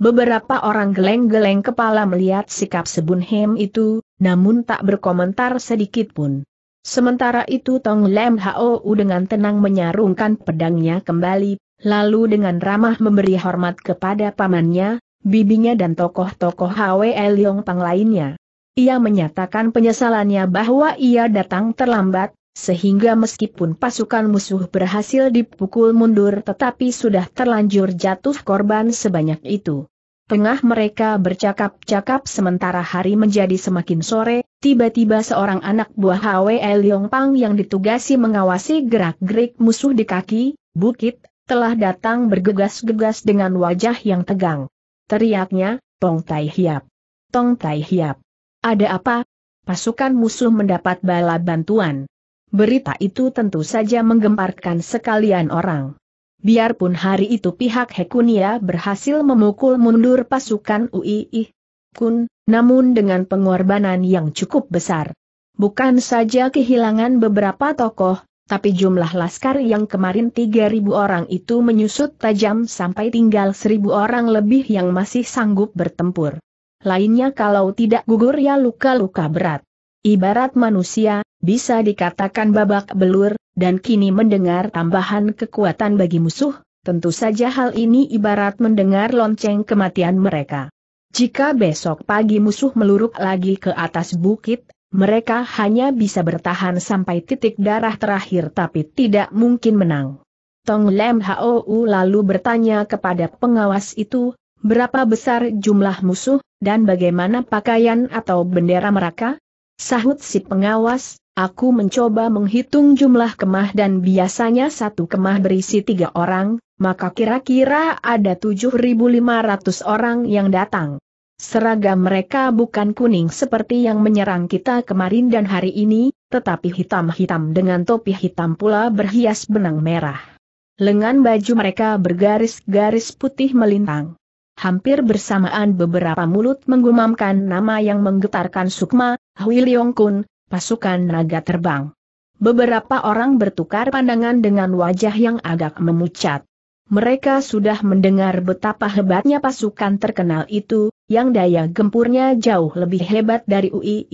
Beberapa orang geleng-geleng kepala melihat sikap Sebun Hem itu, namun tak berkomentar sedikit pun. Sementara itu Tong Lem Hou dengan tenang menyarungkan pedangnya kembali, lalu dengan ramah memberi hormat kepada pamannya, bibinya dan tokoh-tokoh Hwe Liong Pang lainnya. Ia menyatakan penyesalannya bahwa ia datang terlambat, sehingga meskipun pasukan musuh berhasil dipukul mundur tetapi sudah terlanjur jatuh korban sebanyak itu. Tengah mereka bercakap-cakap sementara hari menjadi semakin sore, Tiba-tiba seorang anak buah Hwe Leong Pang yang ditugasi mengawasi gerak-gerik musuh di kaki, bukit, telah datang bergegas-gegas dengan wajah yang tegang. Teriaknya, Tong Tai Hiap. Tong Tai Hiap. Ada apa? Pasukan musuh mendapat bala bantuan. Berita itu tentu saja menggemparkan sekalian orang. Biarpun hari itu pihak Hekunia berhasil memukul mundur pasukan UII Kun, namun dengan pengorbanan yang cukup besar. Bukan saja kehilangan beberapa tokoh, tapi jumlah laskar yang kemarin 3.000 orang itu menyusut tajam sampai tinggal 1.000 orang lebih yang masih sanggup bertempur. Lainnya kalau tidak gugur ya luka-luka berat. Ibarat manusia, bisa dikatakan babak belur, dan kini mendengar tambahan kekuatan bagi musuh, tentu saja hal ini ibarat mendengar lonceng kematian mereka. Jika besok pagi musuh meluruk lagi ke atas bukit, mereka hanya bisa bertahan sampai titik darah terakhir tapi tidak mungkin menang. Tong Lem Hou lalu bertanya kepada pengawas itu, berapa besar jumlah musuh, dan bagaimana pakaian atau bendera mereka? Sahut si pengawas, Aku mencoba menghitung jumlah kemah dan biasanya satu kemah berisi tiga orang, maka kira-kira ada 7.500 orang yang datang. Seragam mereka bukan kuning seperti yang menyerang kita kemarin dan hari ini, tetapi hitam-hitam dengan topi hitam pula berhias benang merah. Lengan baju mereka bergaris-garis putih melintang. Hampir bersamaan beberapa mulut menggumamkan nama yang menggetarkan Sukma, Hui Leong Kun, pasukan naga terbang. Beberapa orang bertukar pandangan dengan wajah yang agak memucat. Mereka sudah mendengar betapa hebatnya pasukan terkenal itu, yang daya gempurnya jauh lebih hebat dari Ui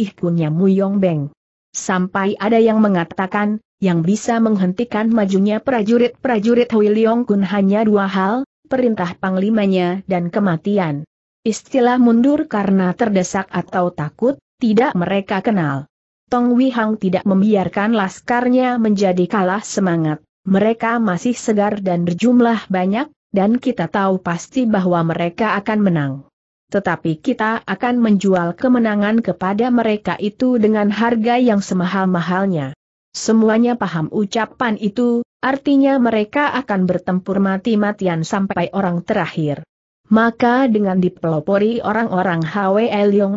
Mu Yong Beng. Sampai ada yang mengatakan, yang bisa menghentikan majunya prajurit-prajurit Hui Leong Kun hanya dua hal, perintah panglimanya dan kematian. Istilah mundur karena terdesak atau takut, tidak mereka kenal. Tong Wihang tidak membiarkan laskarnya menjadi kalah semangat. Mereka masih segar dan berjumlah banyak, dan kita tahu pasti bahwa mereka akan menang. Tetapi kita akan menjual kemenangan kepada mereka itu dengan harga yang semahal-mahalnya. Semuanya paham ucapan itu, artinya mereka akan bertempur mati-matian sampai orang terakhir. Maka dengan dipelopori orang-orang Hwe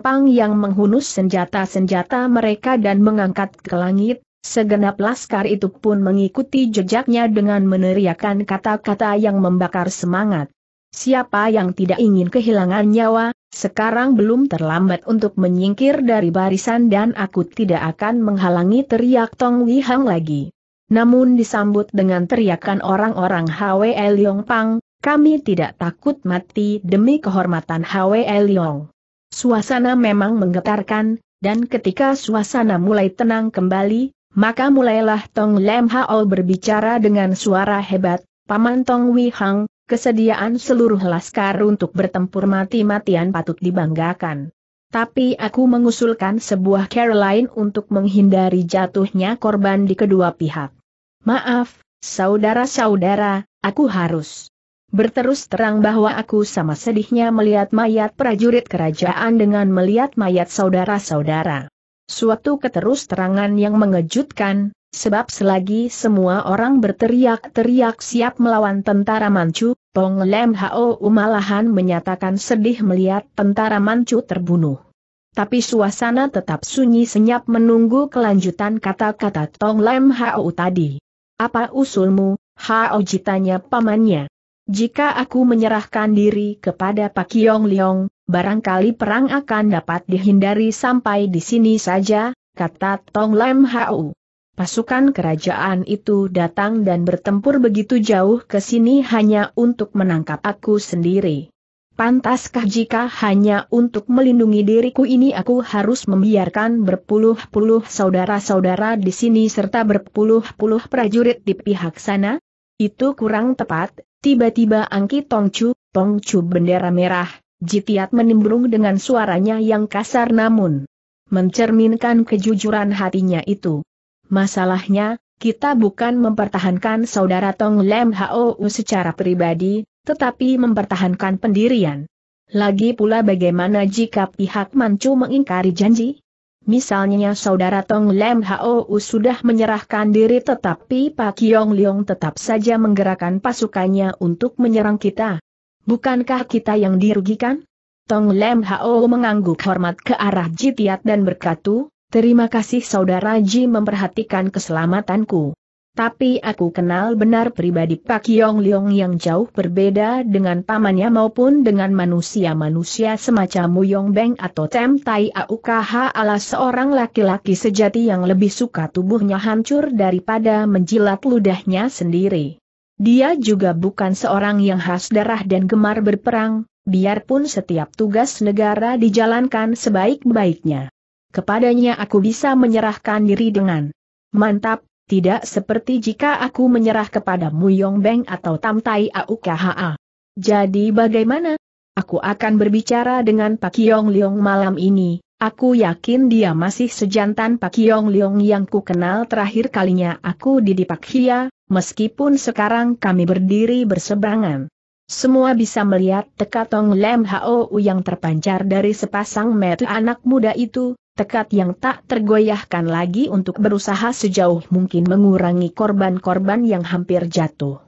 Pang yang menghunus senjata-senjata mereka dan mengangkat ke langit, segenap laskar itu pun mengikuti jejaknya dengan meneriakan kata-kata yang membakar semangat. Siapa yang tidak ingin kehilangan nyawa, sekarang belum terlambat untuk menyingkir dari barisan dan aku tidak akan menghalangi teriak Tong Wihang lagi. Namun disambut dengan teriakan orang-orang Hwe Pang. Kami tidak takut mati demi kehormatan Hwe Liong. Suasana memang menggetarkan, dan ketika suasana mulai tenang kembali, maka mulailah Tong Lem Hao berbicara dengan suara hebat, Paman Tong Wei Hang, kesediaan seluruh laskar untuk bertempur mati-matian patut dibanggakan. Tapi aku mengusulkan sebuah Caroline untuk menghindari jatuhnya korban di kedua pihak. Maaf, saudara-saudara, aku harus. Berterus terang bahwa aku sama sedihnya melihat mayat prajurit kerajaan dengan melihat mayat saudara-saudara. Suatu keterus terangan yang mengejutkan, sebab selagi semua orang berteriak-teriak siap melawan tentara Manchu, Tong Lem Hao Umalahan menyatakan sedih melihat tentara Manchu terbunuh. Tapi suasana tetap sunyi senyap menunggu kelanjutan kata-kata Tong Lem Hao tadi. Apa usulmu, Hao jitanya pamannya? Jika aku menyerahkan diri kepada Pak Yong Leong, barangkali perang akan dapat dihindari sampai di sini saja, kata Tong Lam Hau. Pasukan kerajaan itu datang dan bertempur begitu jauh ke sini hanya untuk menangkap aku sendiri. Pantaskah jika hanya untuk melindungi diriku ini aku harus membiarkan berpuluh-puluh saudara-saudara di sini serta berpuluh-puluh prajurit di pihak sana? Itu kurang tepat, Tiba-tiba angki Tongcu, Tongcu bendera merah, Jitiat menimbrung dengan suaranya yang kasar namun mencerminkan kejujuran hatinya itu. Masalahnya, kita bukan mempertahankan saudara Tong Lem Hou secara pribadi, tetapi mempertahankan pendirian. Lagi pula bagaimana jika pihak mancu mengingkari janji? Misalnya saudara Tong Lem Hou sudah menyerahkan diri tetapi Pak Yong Leong tetap saja menggerakkan pasukannya untuk menyerang kita. Bukankah kita yang dirugikan? Tong Lem Hao mengangguk hormat ke arah Jitiat dan berkata, Terima kasih saudara Ji memperhatikan keselamatanku. Tapi aku kenal benar pribadi Pak Yong Leong yang jauh berbeda dengan pamannya maupun dengan manusia-manusia semacam Yong Beng atau Tem Tai Aukah ala seorang laki-laki sejati yang lebih suka tubuhnya hancur daripada menjilat ludahnya sendiri. Dia juga bukan seorang yang khas darah dan gemar berperang, biarpun setiap tugas negara dijalankan sebaik-baiknya. Kepadanya aku bisa menyerahkan diri dengan mantap, tidak seperti jika aku menyerah Mu Yong Beng atau Tam Tai Aukha. Jadi bagaimana? Aku akan berbicara dengan Pak Yong Leong malam ini, Aku yakin dia masih sejantan Pak Yong Leong yang ku kenal terakhir kalinya aku di Dipak Hia, meskipun sekarang kami berdiri berseberangan. Semua bisa melihat Tong Lem Hou yang terpancar dari sepasang mata anak muda itu, tekad yang tak tergoyahkan lagi untuk berusaha sejauh mungkin mengurangi korban-korban yang hampir jatuh.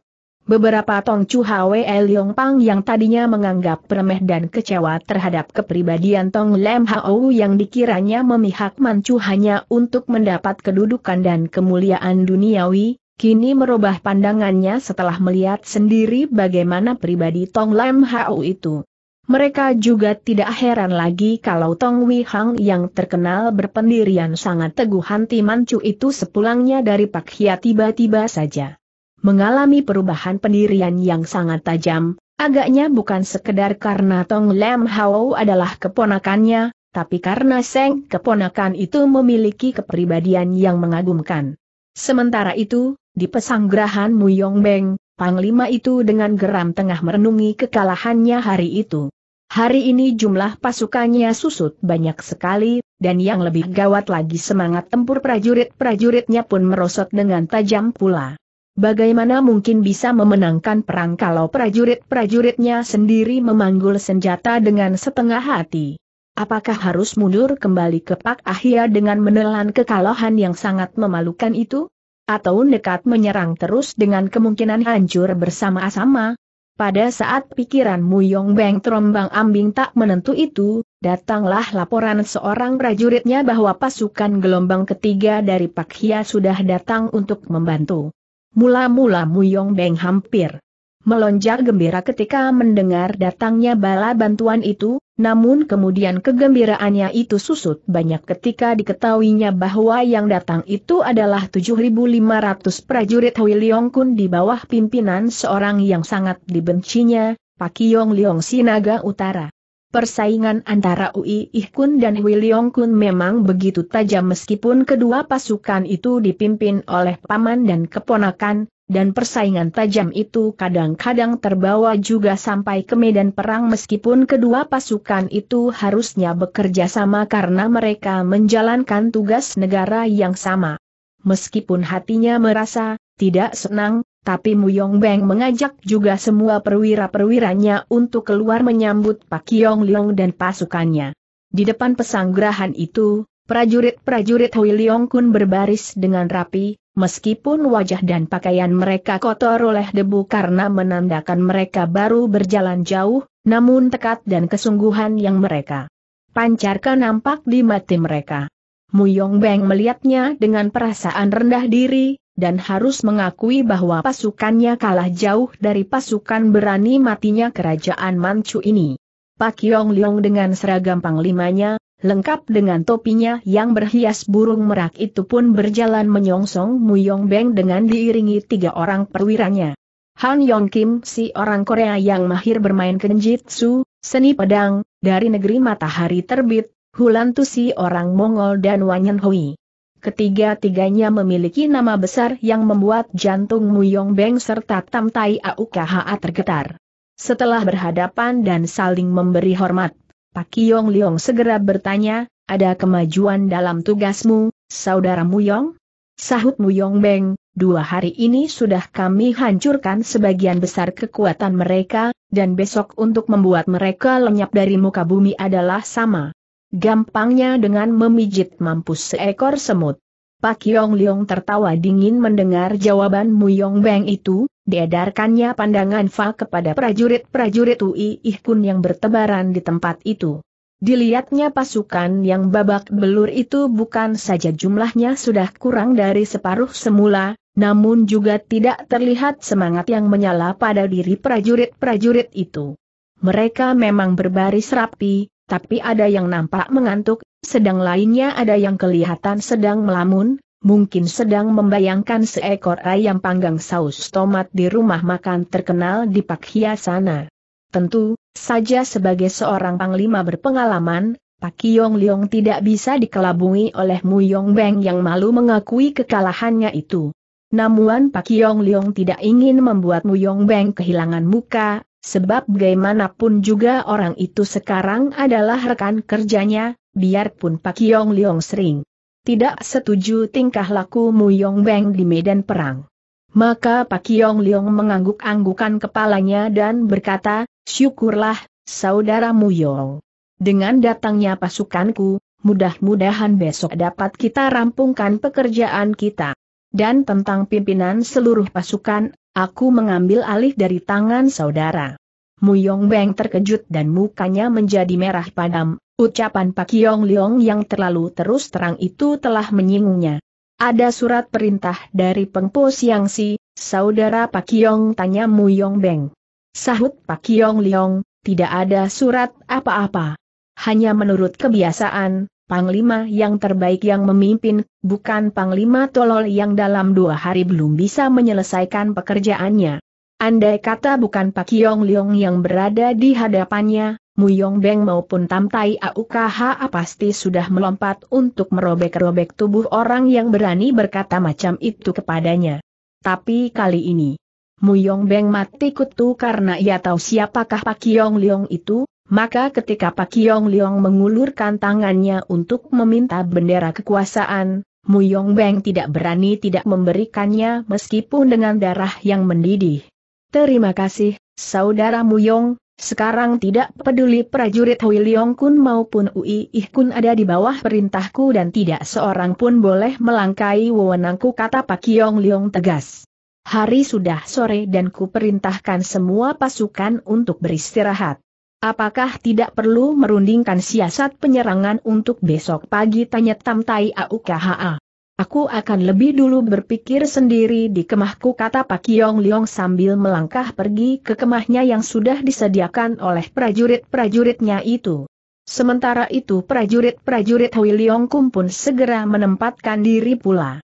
Beberapa Tong cu Hwe Leong Pang yang tadinya menganggap remeh dan kecewa terhadap kepribadian Tong Lem Hou yang dikiranya memihak mancu hanya untuk mendapat kedudukan dan kemuliaan duniawi, kini merubah pandangannya setelah melihat sendiri bagaimana pribadi Tong Lam Hau itu. Mereka juga tidak heran lagi kalau Tong Wei Hang yang terkenal berpendirian sangat teguh hanti mancu itu sepulangnya dari Pak Hia tiba-tiba saja. Mengalami perubahan pendirian yang sangat tajam, agaknya bukan sekedar karena Tong Lam Hao adalah keponakannya, tapi karena Seng keponakan itu memiliki kepribadian yang mengagumkan. Sementara itu, di pesanggrahan Muyong Beng, Panglima itu dengan geram tengah merenungi kekalahannya hari itu. Hari ini jumlah pasukannya susut banyak sekali, dan yang lebih gawat lagi semangat tempur prajurit-prajuritnya pun merosot dengan tajam pula. Bagaimana mungkin bisa memenangkan perang kalau prajurit-prajuritnya sendiri memanggul senjata dengan setengah hati? Apakah harus mundur kembali ke Pak Ahia dengan menelan kekalahan yang sangat memalukan itu? atau nekat menyerang terus dengan kemungkinan hancur bersama-sama? Pada saat pikiran Yong Beng terombang ambing tak menentu itu, datanglah laporan seorang prajuritnya bahwa pasukan gelombang ketiga dari Pak Hia sudah datang untuk membantu. Mula-mula Muyong Beng hampir melonjak gembira ketika mendengar datangnya bala bantuan itu, namun kemudian kegembiraannya itu susut banyak ketika diketahuinya bahwa yang datang itu adalah 7.500 prajurit Hui Liong Kun di bawah pimpinan seorang yang sangat dibencinya, Pak Yong Liong Sinaga Utara. Persaingan antara Ui Ih Kun dan Hui Leong Kun memang begitu tajam meskipun kedua pasukan itu dipimpin oleh paman dan keponakan, dan persaingan tajam itu kadang-kadang terbawa juga sampai ke medan perang meskipun kedua pasukan itu harusnya bekerja sama karena mereka menjalankan tugas negara yang sama. Meskipun hatinya merasa tidak senang, tapi Mu Yong Beng mengajak juga semua perwira-perwiranya untuk keluar menyambut Pak Yong Leong dan pasukannya. Di depan pesanggrahan itu, prajurit-prajurit Hui Leong Kun berbaris dengan rapi, Meskipun wajah dan pakaian mereka kotor oleh debu karena menandakan mereka baru berjalan jauh, namun tekat dan kesungguhan yang mereka pancarkan nampak di mati mereka. Muyong Beng melihatnya dengan perasaan rendah diri, dan harus mengakui bahwa pasukannya kalah jauh dari pasukan berani matinya kerajaan Manchu ini. Pak Yong Leong dengan seragam panglimanya, lengkap dengan topinya yang berhias burung merak itu pun berjalan menyongsong Muyong Beng dengan diiringi tiga orang perwiranya. Han Yong Kim si orang Korea yang mahir bermain kenjitsu, seni pedang, dari negeri matahari terbit, Hulan Tu si orang Mongol dan Wanyan Hui. Ketiga-tiganya memiliki nama besar yang membuat jantung Muyong Beng serta Tam Tai Aukaha tergetar. Setelah berhadapan dan saling memberi hormat, Pak Yong Leong segera bertanya, ada kemajuan dalam tugasmu, saudara Muyong? Sahut Muyong Beng, dua hari ini sudah kami hancurkan sebagian besar kekuatan mereka, dan besok untuk membuat mereka lenyap dari muka bumi adalah sama. Gampangnya dengan memijit mampus seekor semut. Pak Yong Leong tertawa dingin mendengar jawaban Mu Yong Beng itu, diedarkannya pandangan Fa kepada prajurit-prajurit Ui Ih Kun yang bertebaran di tempat itu. Dilihatnya pasukan yang babak belur itu bukan saja jumlahnya sudah kurang dari separuh semula, namun juga tidak terlihat semangat yang menyala pada diri prajurit-prajurit itu. Mereka memang berbaris rapi, tapi ada yang nampak mengantuk, sedang lainnya ada yang kelihatan sedang melamun, mungkin sedang membayangkan seekor ayam panggang saus tomat di rumah makan terkenal di Pak Hiasana. Tentu, saja sebagai seorang panglima berpengalaman, Pak Yong Leong tidak bisa dikelabungi oleh Mu Yong Beng yang malu mengakui kekalahannya itu. Namun Pak Yong Leong tidak ingin membuat Mu Yong Beng kehilangan muka, Sebab bagaimanapun juga orang itu sekarang adalah rekan kerjanya, biarpun Pak Yong Leong sering. Tidak setuju tingkah laku Mu Yong Beng di medan perang. Maka Pak Yong Leong mengangguk-anggukan kepalanya dan berkata, syukurlah, saudara Mu Yong. Dengan datangnya pasukanku, mudah-mudahan besok dapat kita rampungkan pekerjaan kita. Dan tentang pimpinan seluruh pasukan, Aku mengambil alih dari tangan saudara. Mu Yong Beng terkejut dan mukanya menjadi merah padam, ucapan Pak Yong Leong yang terlalu terus terang itu telah menyinggungnya. Ada surat perintah dari Pengpo Siang Si, saudara Pak Yong tanya Mu Yong Beng. Sahut Pak Yong Leong, tidak ada surat apa-apa. Hanya menurut kebiasaan, panglima yang terbaik yang memimpin, bukan panglima tolol yang dalam dua hari belum bisa menyelesaikan pekerjaannya. Andai kata bukan Pak Yong Leong yang berada di hadapannya, Mu Yong Beng maupun Tam Tai AUKHA pasti sudah melompat untuk merobek-robek tubuh orang yang berani berkata macam itu kepadanya. Tapi kali ini, Mu Yong Beng mati kutu karena ia tahu siapakah Pak Yong Leong itu, maka ketika Pak Yong Leong mengulurkan tangannya untuk meminta bendera kekuasaan, Mu Yong Beng tidak berani tidak memberikannya meskipun dengan darah yang mendidih. Terima kasih, Saudara Mu Yong, sekarang tidak peduli prajurit Hui Leong Kun maupun Ui Ih Kun ada di bawah perintahku dan tidak seorang pun boleh melangkai wewenangku kata Pak Yong Leong tegas. Hari sudah sore dan ku perintahkan semua pasukan untuk beristirahat. Apakah tidak perlu merundingkan siasat penyerangan untuk besok pagi tanya Tamtai AUKHA. Aku akan lebih dulu berpikir sendiri di kemahku kata Pak Yong Liong sambil melangkah pergi ke kemahnya yang sudah disediakan oleh prajurit-prajuritnya itu. Sementara itu prajurit-prajurit Hui Liong pun segera menempatkan diri pula.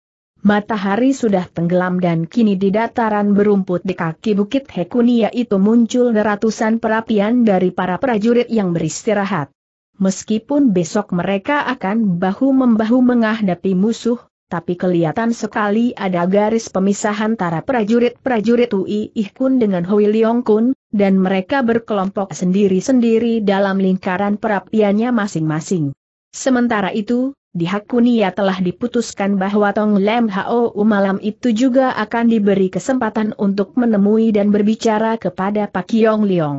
Matahari sudah tenggelam dan kini di dataran berumput di kaki Bukit Hekunia itu muncul ratusan perapian dari para prajurit yang beristirahat. Meskipun besok mereka akan bahu-membahu menghadapi musuh, tapi kelihatan sekali ada garis pemisahan antara prajurit-prajurit Ui Ihkun dengan Hui Leong Kun, dan mereka berkelompok sendiri-sendiri dalam lingkaran perapiannya masing-masing. Sementara itu, di Hakunia telah diputuskan bahwa Tong Lem Hao malam itu juga akan diberi kesempatan untuk menemui dan berbicara kepada Pak Yong Leong.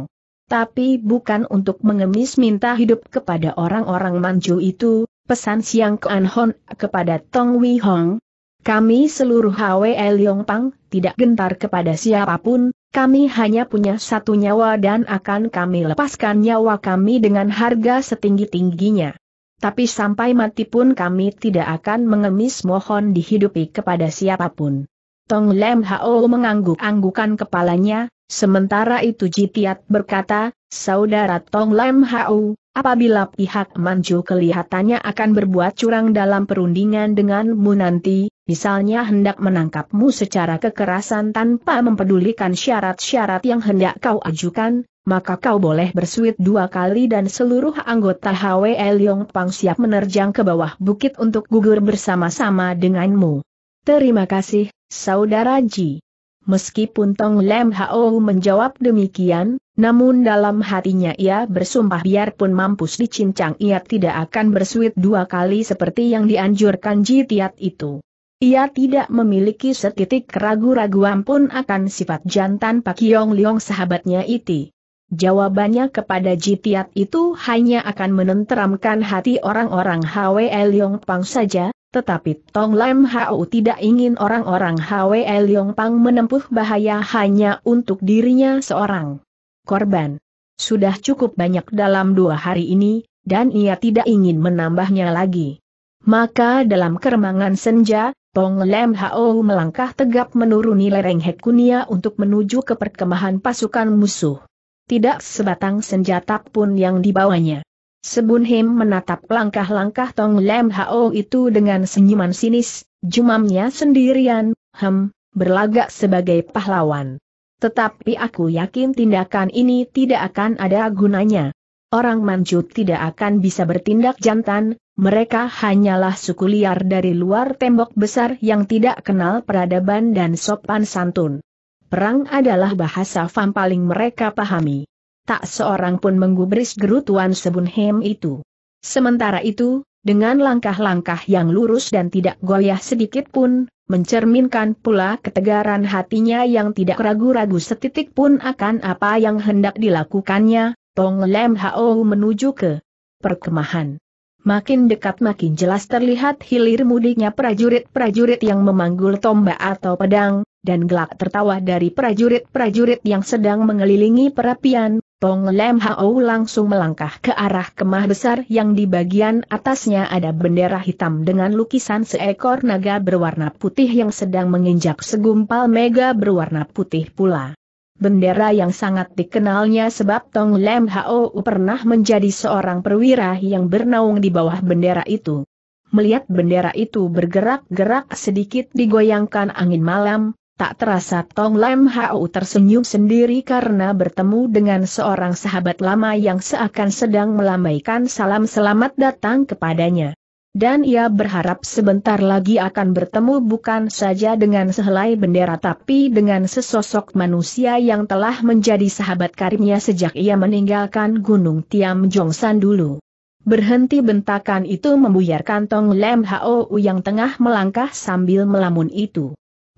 Tapi bukan untuk mengemis minta hidup kepada orang-orang Manju itu, pesan Siang Kuan Hon kepada Tong Wei Hong. Kami seluruh HWL e Liong Pang tidak gentar kepada siapapun, kami hanya punya satu nyawa dan akan kami lepaskan nyawa kami dengan harga setinggi-tingginya. Tapi sampai mati pun kami tidak akan mengemis mohon dihidupi kepada siapapun. Tong Lem Hao mengangguk-anggukan kepalanya, sementara itu Jitiat berkata, Saudara Tong Lem Hao, apabila pihak Manju kelihatannya akan berbuat curang dalam perundingan denganmu nanti, misalnya hendak menangkapmu secara kekerasan tanpa mempedulikan syarat-syarat yang hendak kau ajukan, maka kau boleh bersuit dua kali dan seluruh anggota HW Liong Pang siap menerjang ke bawah bukit untuk gugur bersama-sama denganmu. Terima kasih, Saudara Ji. Meskipun Tong Lem Hao menjawab demikian, namun dalam hatinya ia bersumpah biarpun mampus dicincang ia tidak akan bersuit dua kali seperti yang dianjurkan Ji Tiat itu. Ia tidak memiliki setitik ragu raguan pun akan sifat jantan Pak Yong Liong sahabatnya itu. Jawabannya kepada Jitiat itu hanya akan menenteramkan hati orang-orang Hwe Yong Pang saja, tetapi Tong Lam Hao tidak ingin orang-orang Hwe Yong Pang menempuh bahaya hanya untuk dirinya seorang. Korban. Sudah cukup banyak dalam dua hari ini, dan ia tidak ingin menambahnya lagi. Maka dalam keremangan senja, Tong Lam Hao melangkah tegap menuruni lereng Hekunia untuk menuju ke perkemahan pasukan musuh tidak sebatang senjata pun yang dibawanya. Sebun Him menatap langkah-langkah Tong Lem Hao itu dengan senyuman sinis, jumamnya sendirian, hem, berlagak sebagai pahlawan. Tetapi aku yakin tindakan ini tidak akan ada gunanya. Orang manjut tidak akan bisa bertindak jantan, mereka hanyalah suku liar dari luar tembok besar yang tidak kenal peradaban dan sopan santun. Perang adalah bahasa fam paling mereka pahami. Tak seorang pun menggubris gerutuan Sebunhem itu. Sementara itu, dengan langkah-langkah yang lurus dan tidak goyah sedikit pun, mencerminkan pula ketegaran hatinya yang tidak ragu-ragu setitik pun akan apa yang hendak dilakukannya, Tong Lem Hao menuju ke perkemahan. Makin dekat makin jelas terlihat hilir mudiknya prajurit-prajurit yang memanggul tombak atau pedang, dan gelak tertawa dari prajurit-prajurit yang sedang mengelilingi perapian, Tong Lem Hao langsung melangkah ke arah kemah besar yang di bagian atasnya ada bendera hitam dengan lukisan seekor naga berwarna putih yang sedang menginjak segumpal mega berwarna putih pula. Bendera yang sangat dikenalnya sebab Tong Lem Hao pernah menjadi seorang perwira yang bernaung di bawah bendera itu. Melihat bendera itu bergerak-gerak sedikit digoyangkan angin malam, Tak terasa Tong Lam Hau tersenyum sendiri karena bertemu dengan seorang sahabat lama yang seakan sedang melambaikan salam selamat datang kepadanya. Dan ia berharap sebentar lagi akan bertemu bukan saja dengan sehelai bendera tapi dengan sesosok manusia yang telah menjadi sahabat karibnya sejak ia meninggalkan Gunung Tiam Jongsan dulu. Berhenti bentakan itu membuyarkan Tong Lam Hau yang tengah melangkah sambil melamun itu.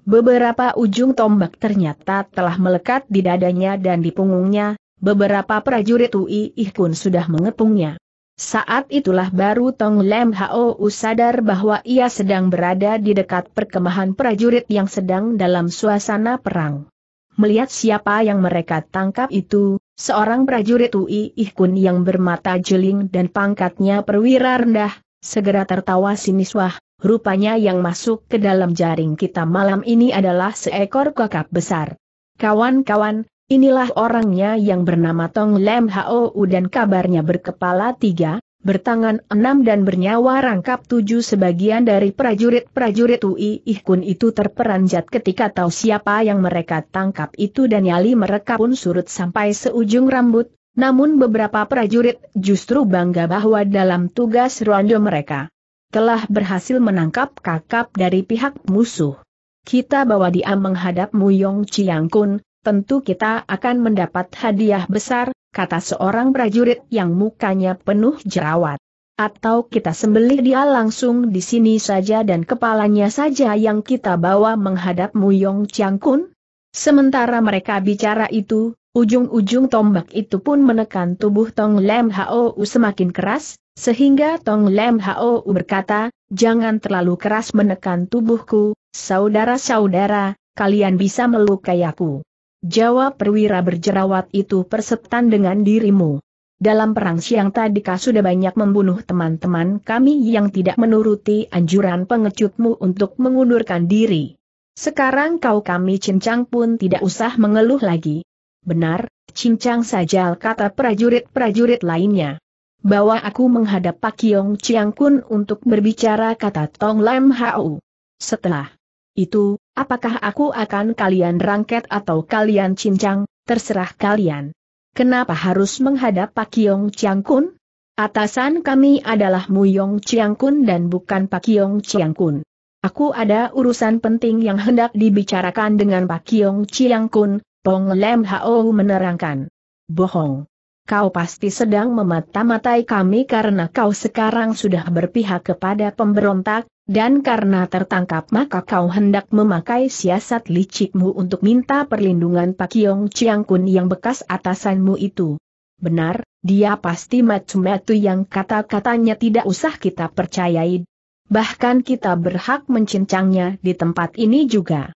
Beberapa ujung tombak ternyata telah melekat di dadanya dan di punggungnya, beberapa prajurit Ui Ihkun sudah mengepungnya. Saat itulah baru Tong Lem Hao sadar bahwa ia sedang berada di dekat perkemahan prajurit yang sedang dalam suasana perang. Melihat siapa yang mereka tangkap itu, seorang prajurit Ui Ihkun yang bermata jeling dan pangkatnya perwira rendah, segera tertawa sinis wah, rupanya yang masuk ke dalam jaring kita malam ini adalah seekor kakap besar. Kawan-kawan, inilah orangnya yang bernama Tong Lem Hou dan kabarnya berkepala tiga, bertangan enam dan bernyawa rangkap tujuh sebagian dari prajurit-prajurit Ui Ihkun itu terperanjat ketika tahu siapa yang mereka tangkap itu dan nyali mereka pun surut sampai seujung rambut, namun beberapa prajurit justru bangga bahwa dalam tugas rondo mereka telah berhasil menangkap kakap dari pihak musuh. Kita bawa dia menghadap Muyong Kun, tentu kita akan mendapat hadiah besar, kata seorang prajurit yang mukanya penuh jerawat. Atau kita sembelih dia langsung di sini saja dan kepalanya saja yang kita bawa menghadap Muyong Kun? Sementara mereka bicara itu, ujung-ujung tombak itu pun menekan tubuh Tong Lem Hao semakin keras, sehingga Tong Lem Hao berkata, jangan terlalu keras menekan tubuhku, saudara-saudara, kalian bisa melukai aku. Jawab perwira berjerawat itu persetan dengan dirimu. Dalam perang siang tadi kau sudah banyak membunuh teman-teman kami yang tidak menuruti anjuran pengecutmu untuk mengundurkan diri. Sekarang kau kami cincang pun tidak usah mengeluh lagi. Benar, cincang saja kata prajurit-prajurit lainnya bawa aku menghadap Pak Yong Chiang Kun untuk berbicara kata Tong Lam Hau. Setelah itu, apakah aku akan kalian rangket atau kalian cincang, terserah kalian. Kenapa harus menghadap Pak Yong Chiang Kun? Atasan kami adalah Mu Yong Chiang Kun dan bukan Pak Yong Chiang Kun. Aku ada urusan penting yang hendak dibicarakan dengan Pak Yong Chiang Kun, Tong Lam Hau menerangkan. Bohong kau pasti sedang memata-matai kami karena kau sekarang sudah berpihak kepada pemberontak, dan karena tertangkap maka kau hendak memakai siasat licikmu untuk minta perlindungan Pak Yong Kun yang bekas atasanmu itu. Benar, dia pasti macam-macam yang kata-katanya tidak usah kita percayai. Bahkan kita berhak mencincangnya di tempat ini juga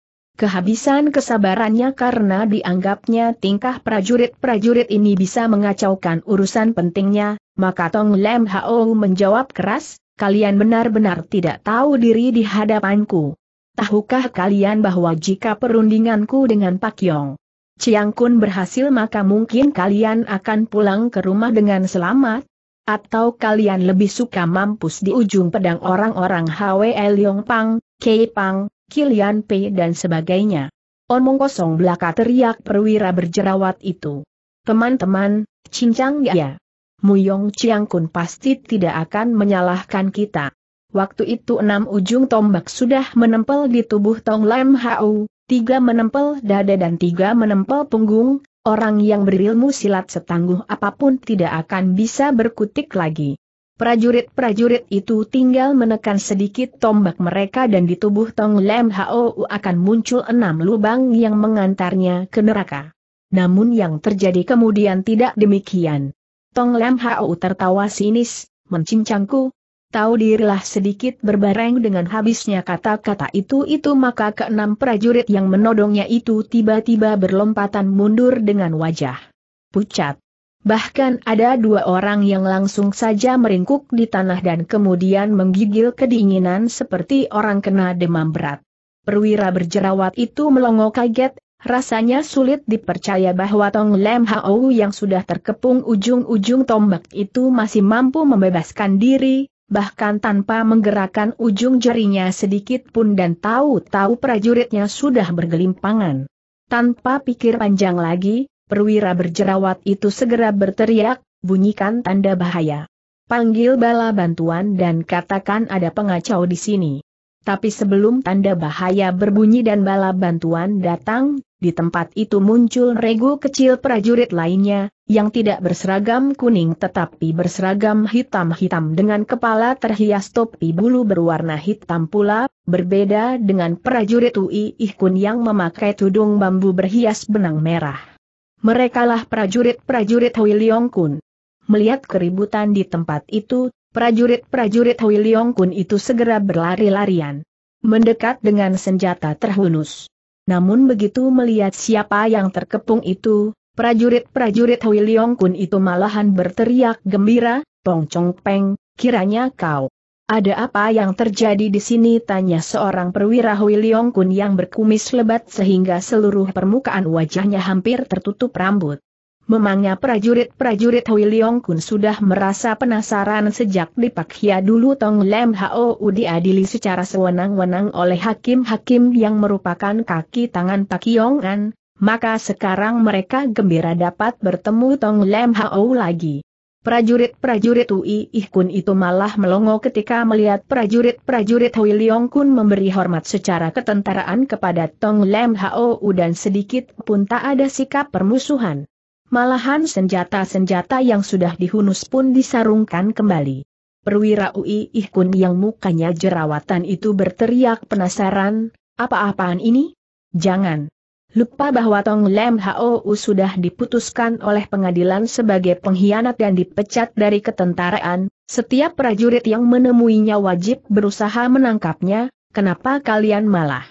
kehabisan kesabarannya karena dianggapnya tingkah prajurit-prajurit ini bisa mengacaukan urusan pentingnya, maka Tong Lem Hao menjawab keras, kalian benar-benar tidak tahu diri di hadapanku. Tahukah kalian bahwa jika perundinganku dengan Pak Yong Chiang Kun berhasil maka mungkin kalian akan pulang ke rumah dengan selamat? Atau kalian lebih suka mampus di ujung pedang orang-orang Hwe Yong Pang, Kei Pang, Kilian P. dan sebagainya. Omong kosong belaka teriak perwira berjerawat itu. Teman-teman, cincang ya. Muyong Chiang Kun pasti tidak akan menyalahkan kita. Waktu itu enam ujung tombak sudah menempel di tubuh Tong Lam Hau, tiga menempel dada dan tiga menempel punggung, orang yang berilmu silat setangguh apapun tidak akan bisa berkutik lagi. Prajurit-prajurit itu tinggal menekan sedikit tombak mereka dan di tubuh Tong Lem Hou akan muncul enam lubang yang mengantarnya ke neraka. Namun yang terjadi kemudian tidak demikian. Tong Lem Hou tertawa sinis, mencincangku. Tahu dirilah sedikit berbareng dengan habisnya kata-kata itu itu maka keenam prajurit yang menodongnya itu tiba-tiba berlompatan mundur dengan wajah pucat. Bahkan ada dua orang yang langsung saja meringkuk di tanah dan kemudian menggigil kedinginan seperti orang kena demam berat. Perwira berjerawat itu melongo kaget, rasanya sulit dipercaya bahwa Tong Lem Hao yang sudah terkepung ujung-ujung tombak itu masih mampu membebaskan diri, bahkan tanpa menggerakkan ujung jarinya sedikit pun dan tahu-tahu prajuritnya sudah bergelimpangan. Tanpa pikir panjang lagi, perwira berjerawat itu segera berteriak, bunyikan tanda bahaya. Panggil bala bantuan dan katakan ada pengacau di sini. Tapi sebelum tanda bahaya berbunyi dan bala bantuan datang, di tempat itu muncul regu kecil prajurit lainnya, yang tidak berseragam kuning tetapi berseragam hitam-hitam dengan kepala terhias topi bulu berwarna hitam pula, berbeda dengan prajurit Ui Ihkun yang memakai tudung bambu berhias benang merah. Merekalah prajurit-prajurit Hui Leong Kun. Melihat keributan di tempat itu, prajurit-prajurit Hui Leong Kun itu segera berlari-larian. Mendekat dengan senjata terhunus. Namun begitu melihat siapa yang terkepung itu, prajurit-prajurit Hui Leong Kun itu malahan berteriak gembira, Pong Chong Peng, kiranya kau. Ada apa yang terjadi di sini? Tanya seorang perwira Hui Leong Kun yang berkumis lebat sehingga seluruh permukaan wajahnya hampir tertutup rambut. Memangnya prajurit-prajurit Hui Leong Kun sudah merasa penasaran sejak di dulu Tong Lem Hou diadili secara sewenang-wenang oleh hakim-hakim yang merupakan kaki tangan Pak Pakiongan, maka sekarang mereka gembira dapat bertemu Tong Lem Hao lagi. Prajurit-prajurit Ui Ih itu malah melongo ketika melihat prajurit-prajurit Hui Leong Kun memberi hormat secara ketentaraan kepada Tong Lem Hao dan sedikit pun tak ada sikap permusuhan. Malahan senjata-senjata yang sudah dihunus pun disarungkan kembali. Perwira Ui Ih yang mukanya jerawatan itu berteriak penasaran, apa-apaan ini? Jangan. Lupa bahwa Tong Lem Hou sudah diputuskan oleh pengadilan sebagai pengkhianat dan dipecat dari ketentaraan, setiap prajurit yang menemuinya wajib berusaha menangkapnya, kenapa kalian malah?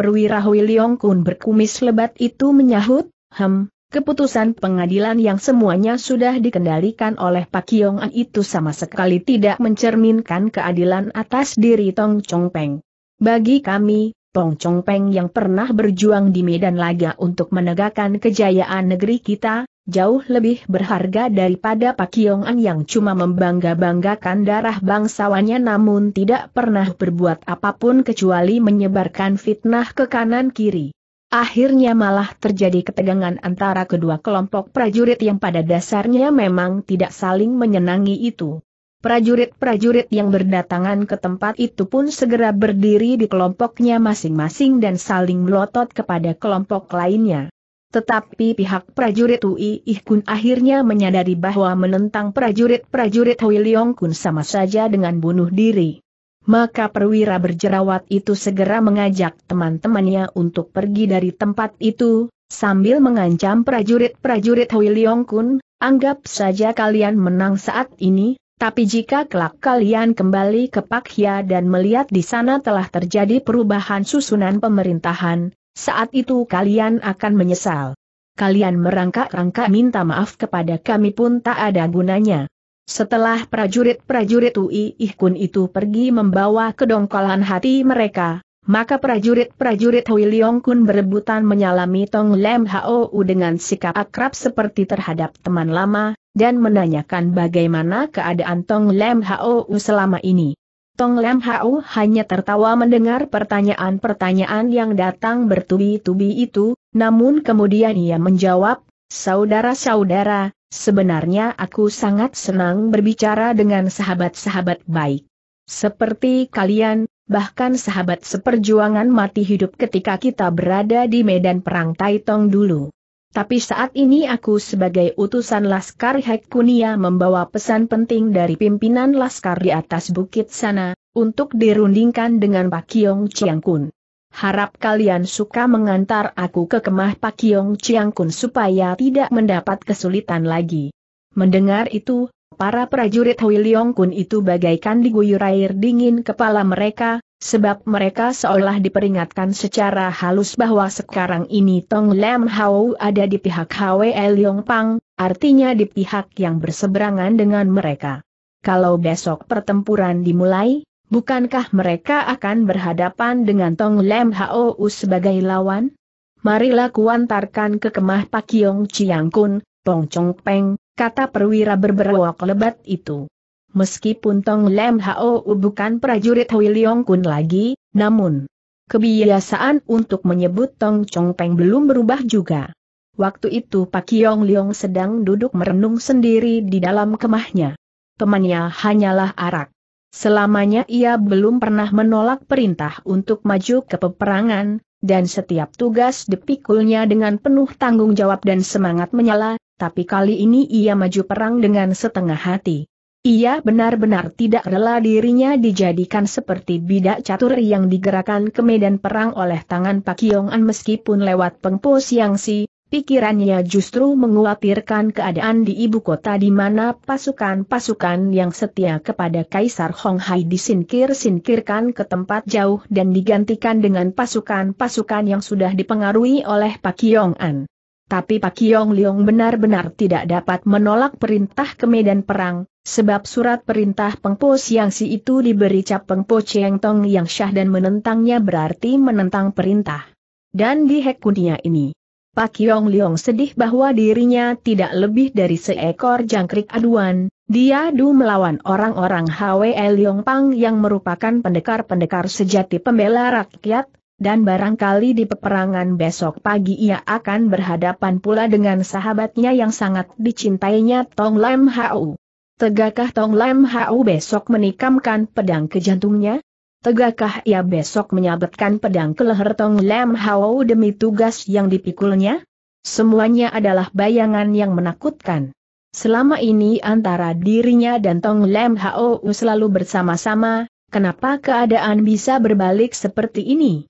Perwira Hui Leong Kun berkumis lebat itu menyahut, hem, keputusan pengadilan yang semuanya sudah dikendalikan oleh Pak Kiong An itu sama sekali tidak mencerminkan keadilan atas diri Tong Chong Peng. Bagi kami, Tong Chong Peng yang pernah berjuang di medan laga untuk menegakkan kejayaan negeri kita, jauh lebih berharga daripada Pak Yong-an yang cuma membangga-banggakan darah bangsawannya namun tidak pernah berbuat apapun kecuali menyebarkan fitnah ke kanan-kiri. Akhirnya malah terjadi ketegangan antara kedua kelompok prajurit yang pada dasarnya memang tidak saling menyenangi itu. Prajurit-prajurit yang berdatangan ke tempat itu pun segera berdiri di kelompoknya masing-masing dan saling melotot kepada kelompok lainnya. Tetapi pihak prajurit Ui Ih Kun akhirnya menyadari bahwa menentang prajurit-prajurit Hui Leong Kun sama saja dengan bunuh diri. Maka perwira berjerawat itu segera mengajak teman-temannya untuk pergi dari tempat itu, sambil mengancam prajurit-prajurit Hui Leong Kun, anggap saja kalian menang saat ini, tapi jika kelak kalian kembali ke Pakhya dan melihat di sana telah terjadi perubahan susunan pemerintahan, saat itu kalian akan menyesal. Kalian merangkak-rangkak minta maaf kepada kami pun tak ada gunanya. Setelah prajurit-prajurit Ui Ihkun itu pergi membawa kedongkolan hati mereka, maka prajurit-prajurit Hui Leong Kun berebutan menyalami Tong Lem Hou dengan sikap akrab seperti terhadap teman lama, dan menanyakan bagaimana keadaan Tong Lem Hou selama ini. Tong Lem Hou hanya tertawa mendengar pertanyaan-pertanyaan yang datang bertubi-tubi itu, namun kemudian ia menjawab, Saudara-saudara, sebenarnya aku sangat senang berbicara dengan sahabat-sahabat baik. Seperti kalian, bahkan sahabat seperjuangan mati hidup ketika kita berada di medan perang Taitong dulu. Tapi saat ini aku sebagai utusan Laskar Hek membawa pesan penting dari pimpinan Laskar di atas bukit sana, untuk dirundingkan dengan Pak Kiong Chiang Kun. Harap kalian suka mengantar aku ke kemah Pak Kiong Chiang Kun supaya tidak mendapat kesulitan lagi. Mendengar itu, Para prajurit Hui Leong Kun itu bagaikan diguyur air dingin kepala mereka, sebab mereka seolah diperingatkan secara halus bahwa sekarang ini Tong Lam Hao ada di pihak Hwe Leong Pang, artinya di pihak yang berseberangan dengan mereka. Kalau besok pertempuran dimulai, bukankah mereka akan berhadapan dengan Tong Lam Hao sebagai lawan? Marilah kuantarkan ke kemah Pak Yong Chiang Kun, Pong Chong Peng, kata perwira berberwok lebat itu. Meskipun Tong Lem Hao bukan prajurit Hui Leong Kun lagi, namun kebiasaan untuk menyebut Tong Chong Peng belum berubah juga. Waktu itu Pak Yong Leong sedang duduk merenung sendiri di dalam kemahnya. Temannya hanyalah arak. Selamanya ia belum pernah menolak perintah untuk maju ke peperangan, dan setiap tugas dipikulnya dengan penuh tanggung jawab dan semangat menyala, tapi kali ini ia maju perang dengan setengah hati. Ia benar-benar tidak rela dirinya dijadikan seperti bidak catur yang digerakkan ke medan perang oleh tangan Pak Yongan meskipun lewat pengpo siang si, pikirannya justru menguatirkan keadaan di ibu kota di mana pasukan-pasukan yang setia kepada Kaisar Hong Hai disingkir-singkirkan ke tempat jauh dan digantikan dengan pasukan-pasukan yang sudah dipengaruhi oleh Pak Yongan. Tapi Pak Yong Leong benar-benar tidak dapat menolak perintah ke medan perang, sebab surat perintah Pengpo Siang Si itu diberi cap Pengpo Cheng Tong yang syah dan menentangnya berarti menentang perintah. Dan di hek ini, Pak Yong Leong sedih bahwa dirinya tidak lebih dari seekor jangkrik aduan, dia dulu melawan orang-orang Hwe Leong Pang yang merupakan pendekar-pendekar sejati pembela rakyat, dan barangkali di peperangan besok pagi ia akan berhadapan pula dengan sahabatnya yang sangat dicintainya Tong Lam Hau. Tegakkah Tong Lam Hau besok menikamkan pedang ke jantungnya? Tegakkah ia besok menyabetkan pedang ke leher Tong Lam Hau demi tugas yang dipikulnya? Semuanya adalah bayangan yang menakutkan. Selama ini antara dirinya dan Tong Lam Hau selalu bersama-sama, kenapa keadaan bisa berbalik seperti ini?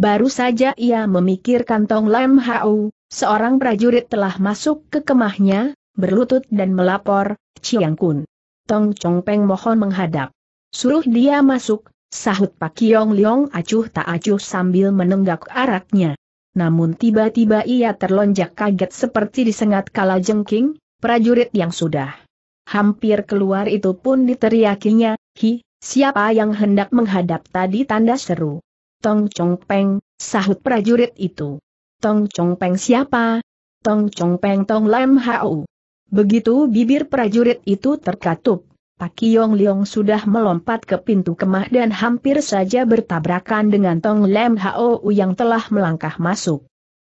Baru saja ia memikirkan Tong Lam Hau, seorang prajurit telah masuk ke kemahnya, berlutut dan melapor, Chiang Kun. Tong Chong Peng mohon menghadap. Suruh dia masuk, sahut Pak Yong Leong acuh tak acuh sambil menenggak araknya. Namun tiba-tiba ia terlonjak kaget seperti disengat kala jengking, prajurit yang sudah hampir keluar itu pun diteriakinya, hi, siapa yang hendak menghadap tadi tanda seru. Tong Chong Peng, sahut prajurit itu. Tong Chong Peng siapa? Tong Chong Peng Tong Lam Hau. Begitu bibir prajurit itu terkatup, Pak Yong Leong sudah melompat ke pintu kemah dan hampir saja bertabrakan dengan Tong Lam Hao yang telah melangkah masuk.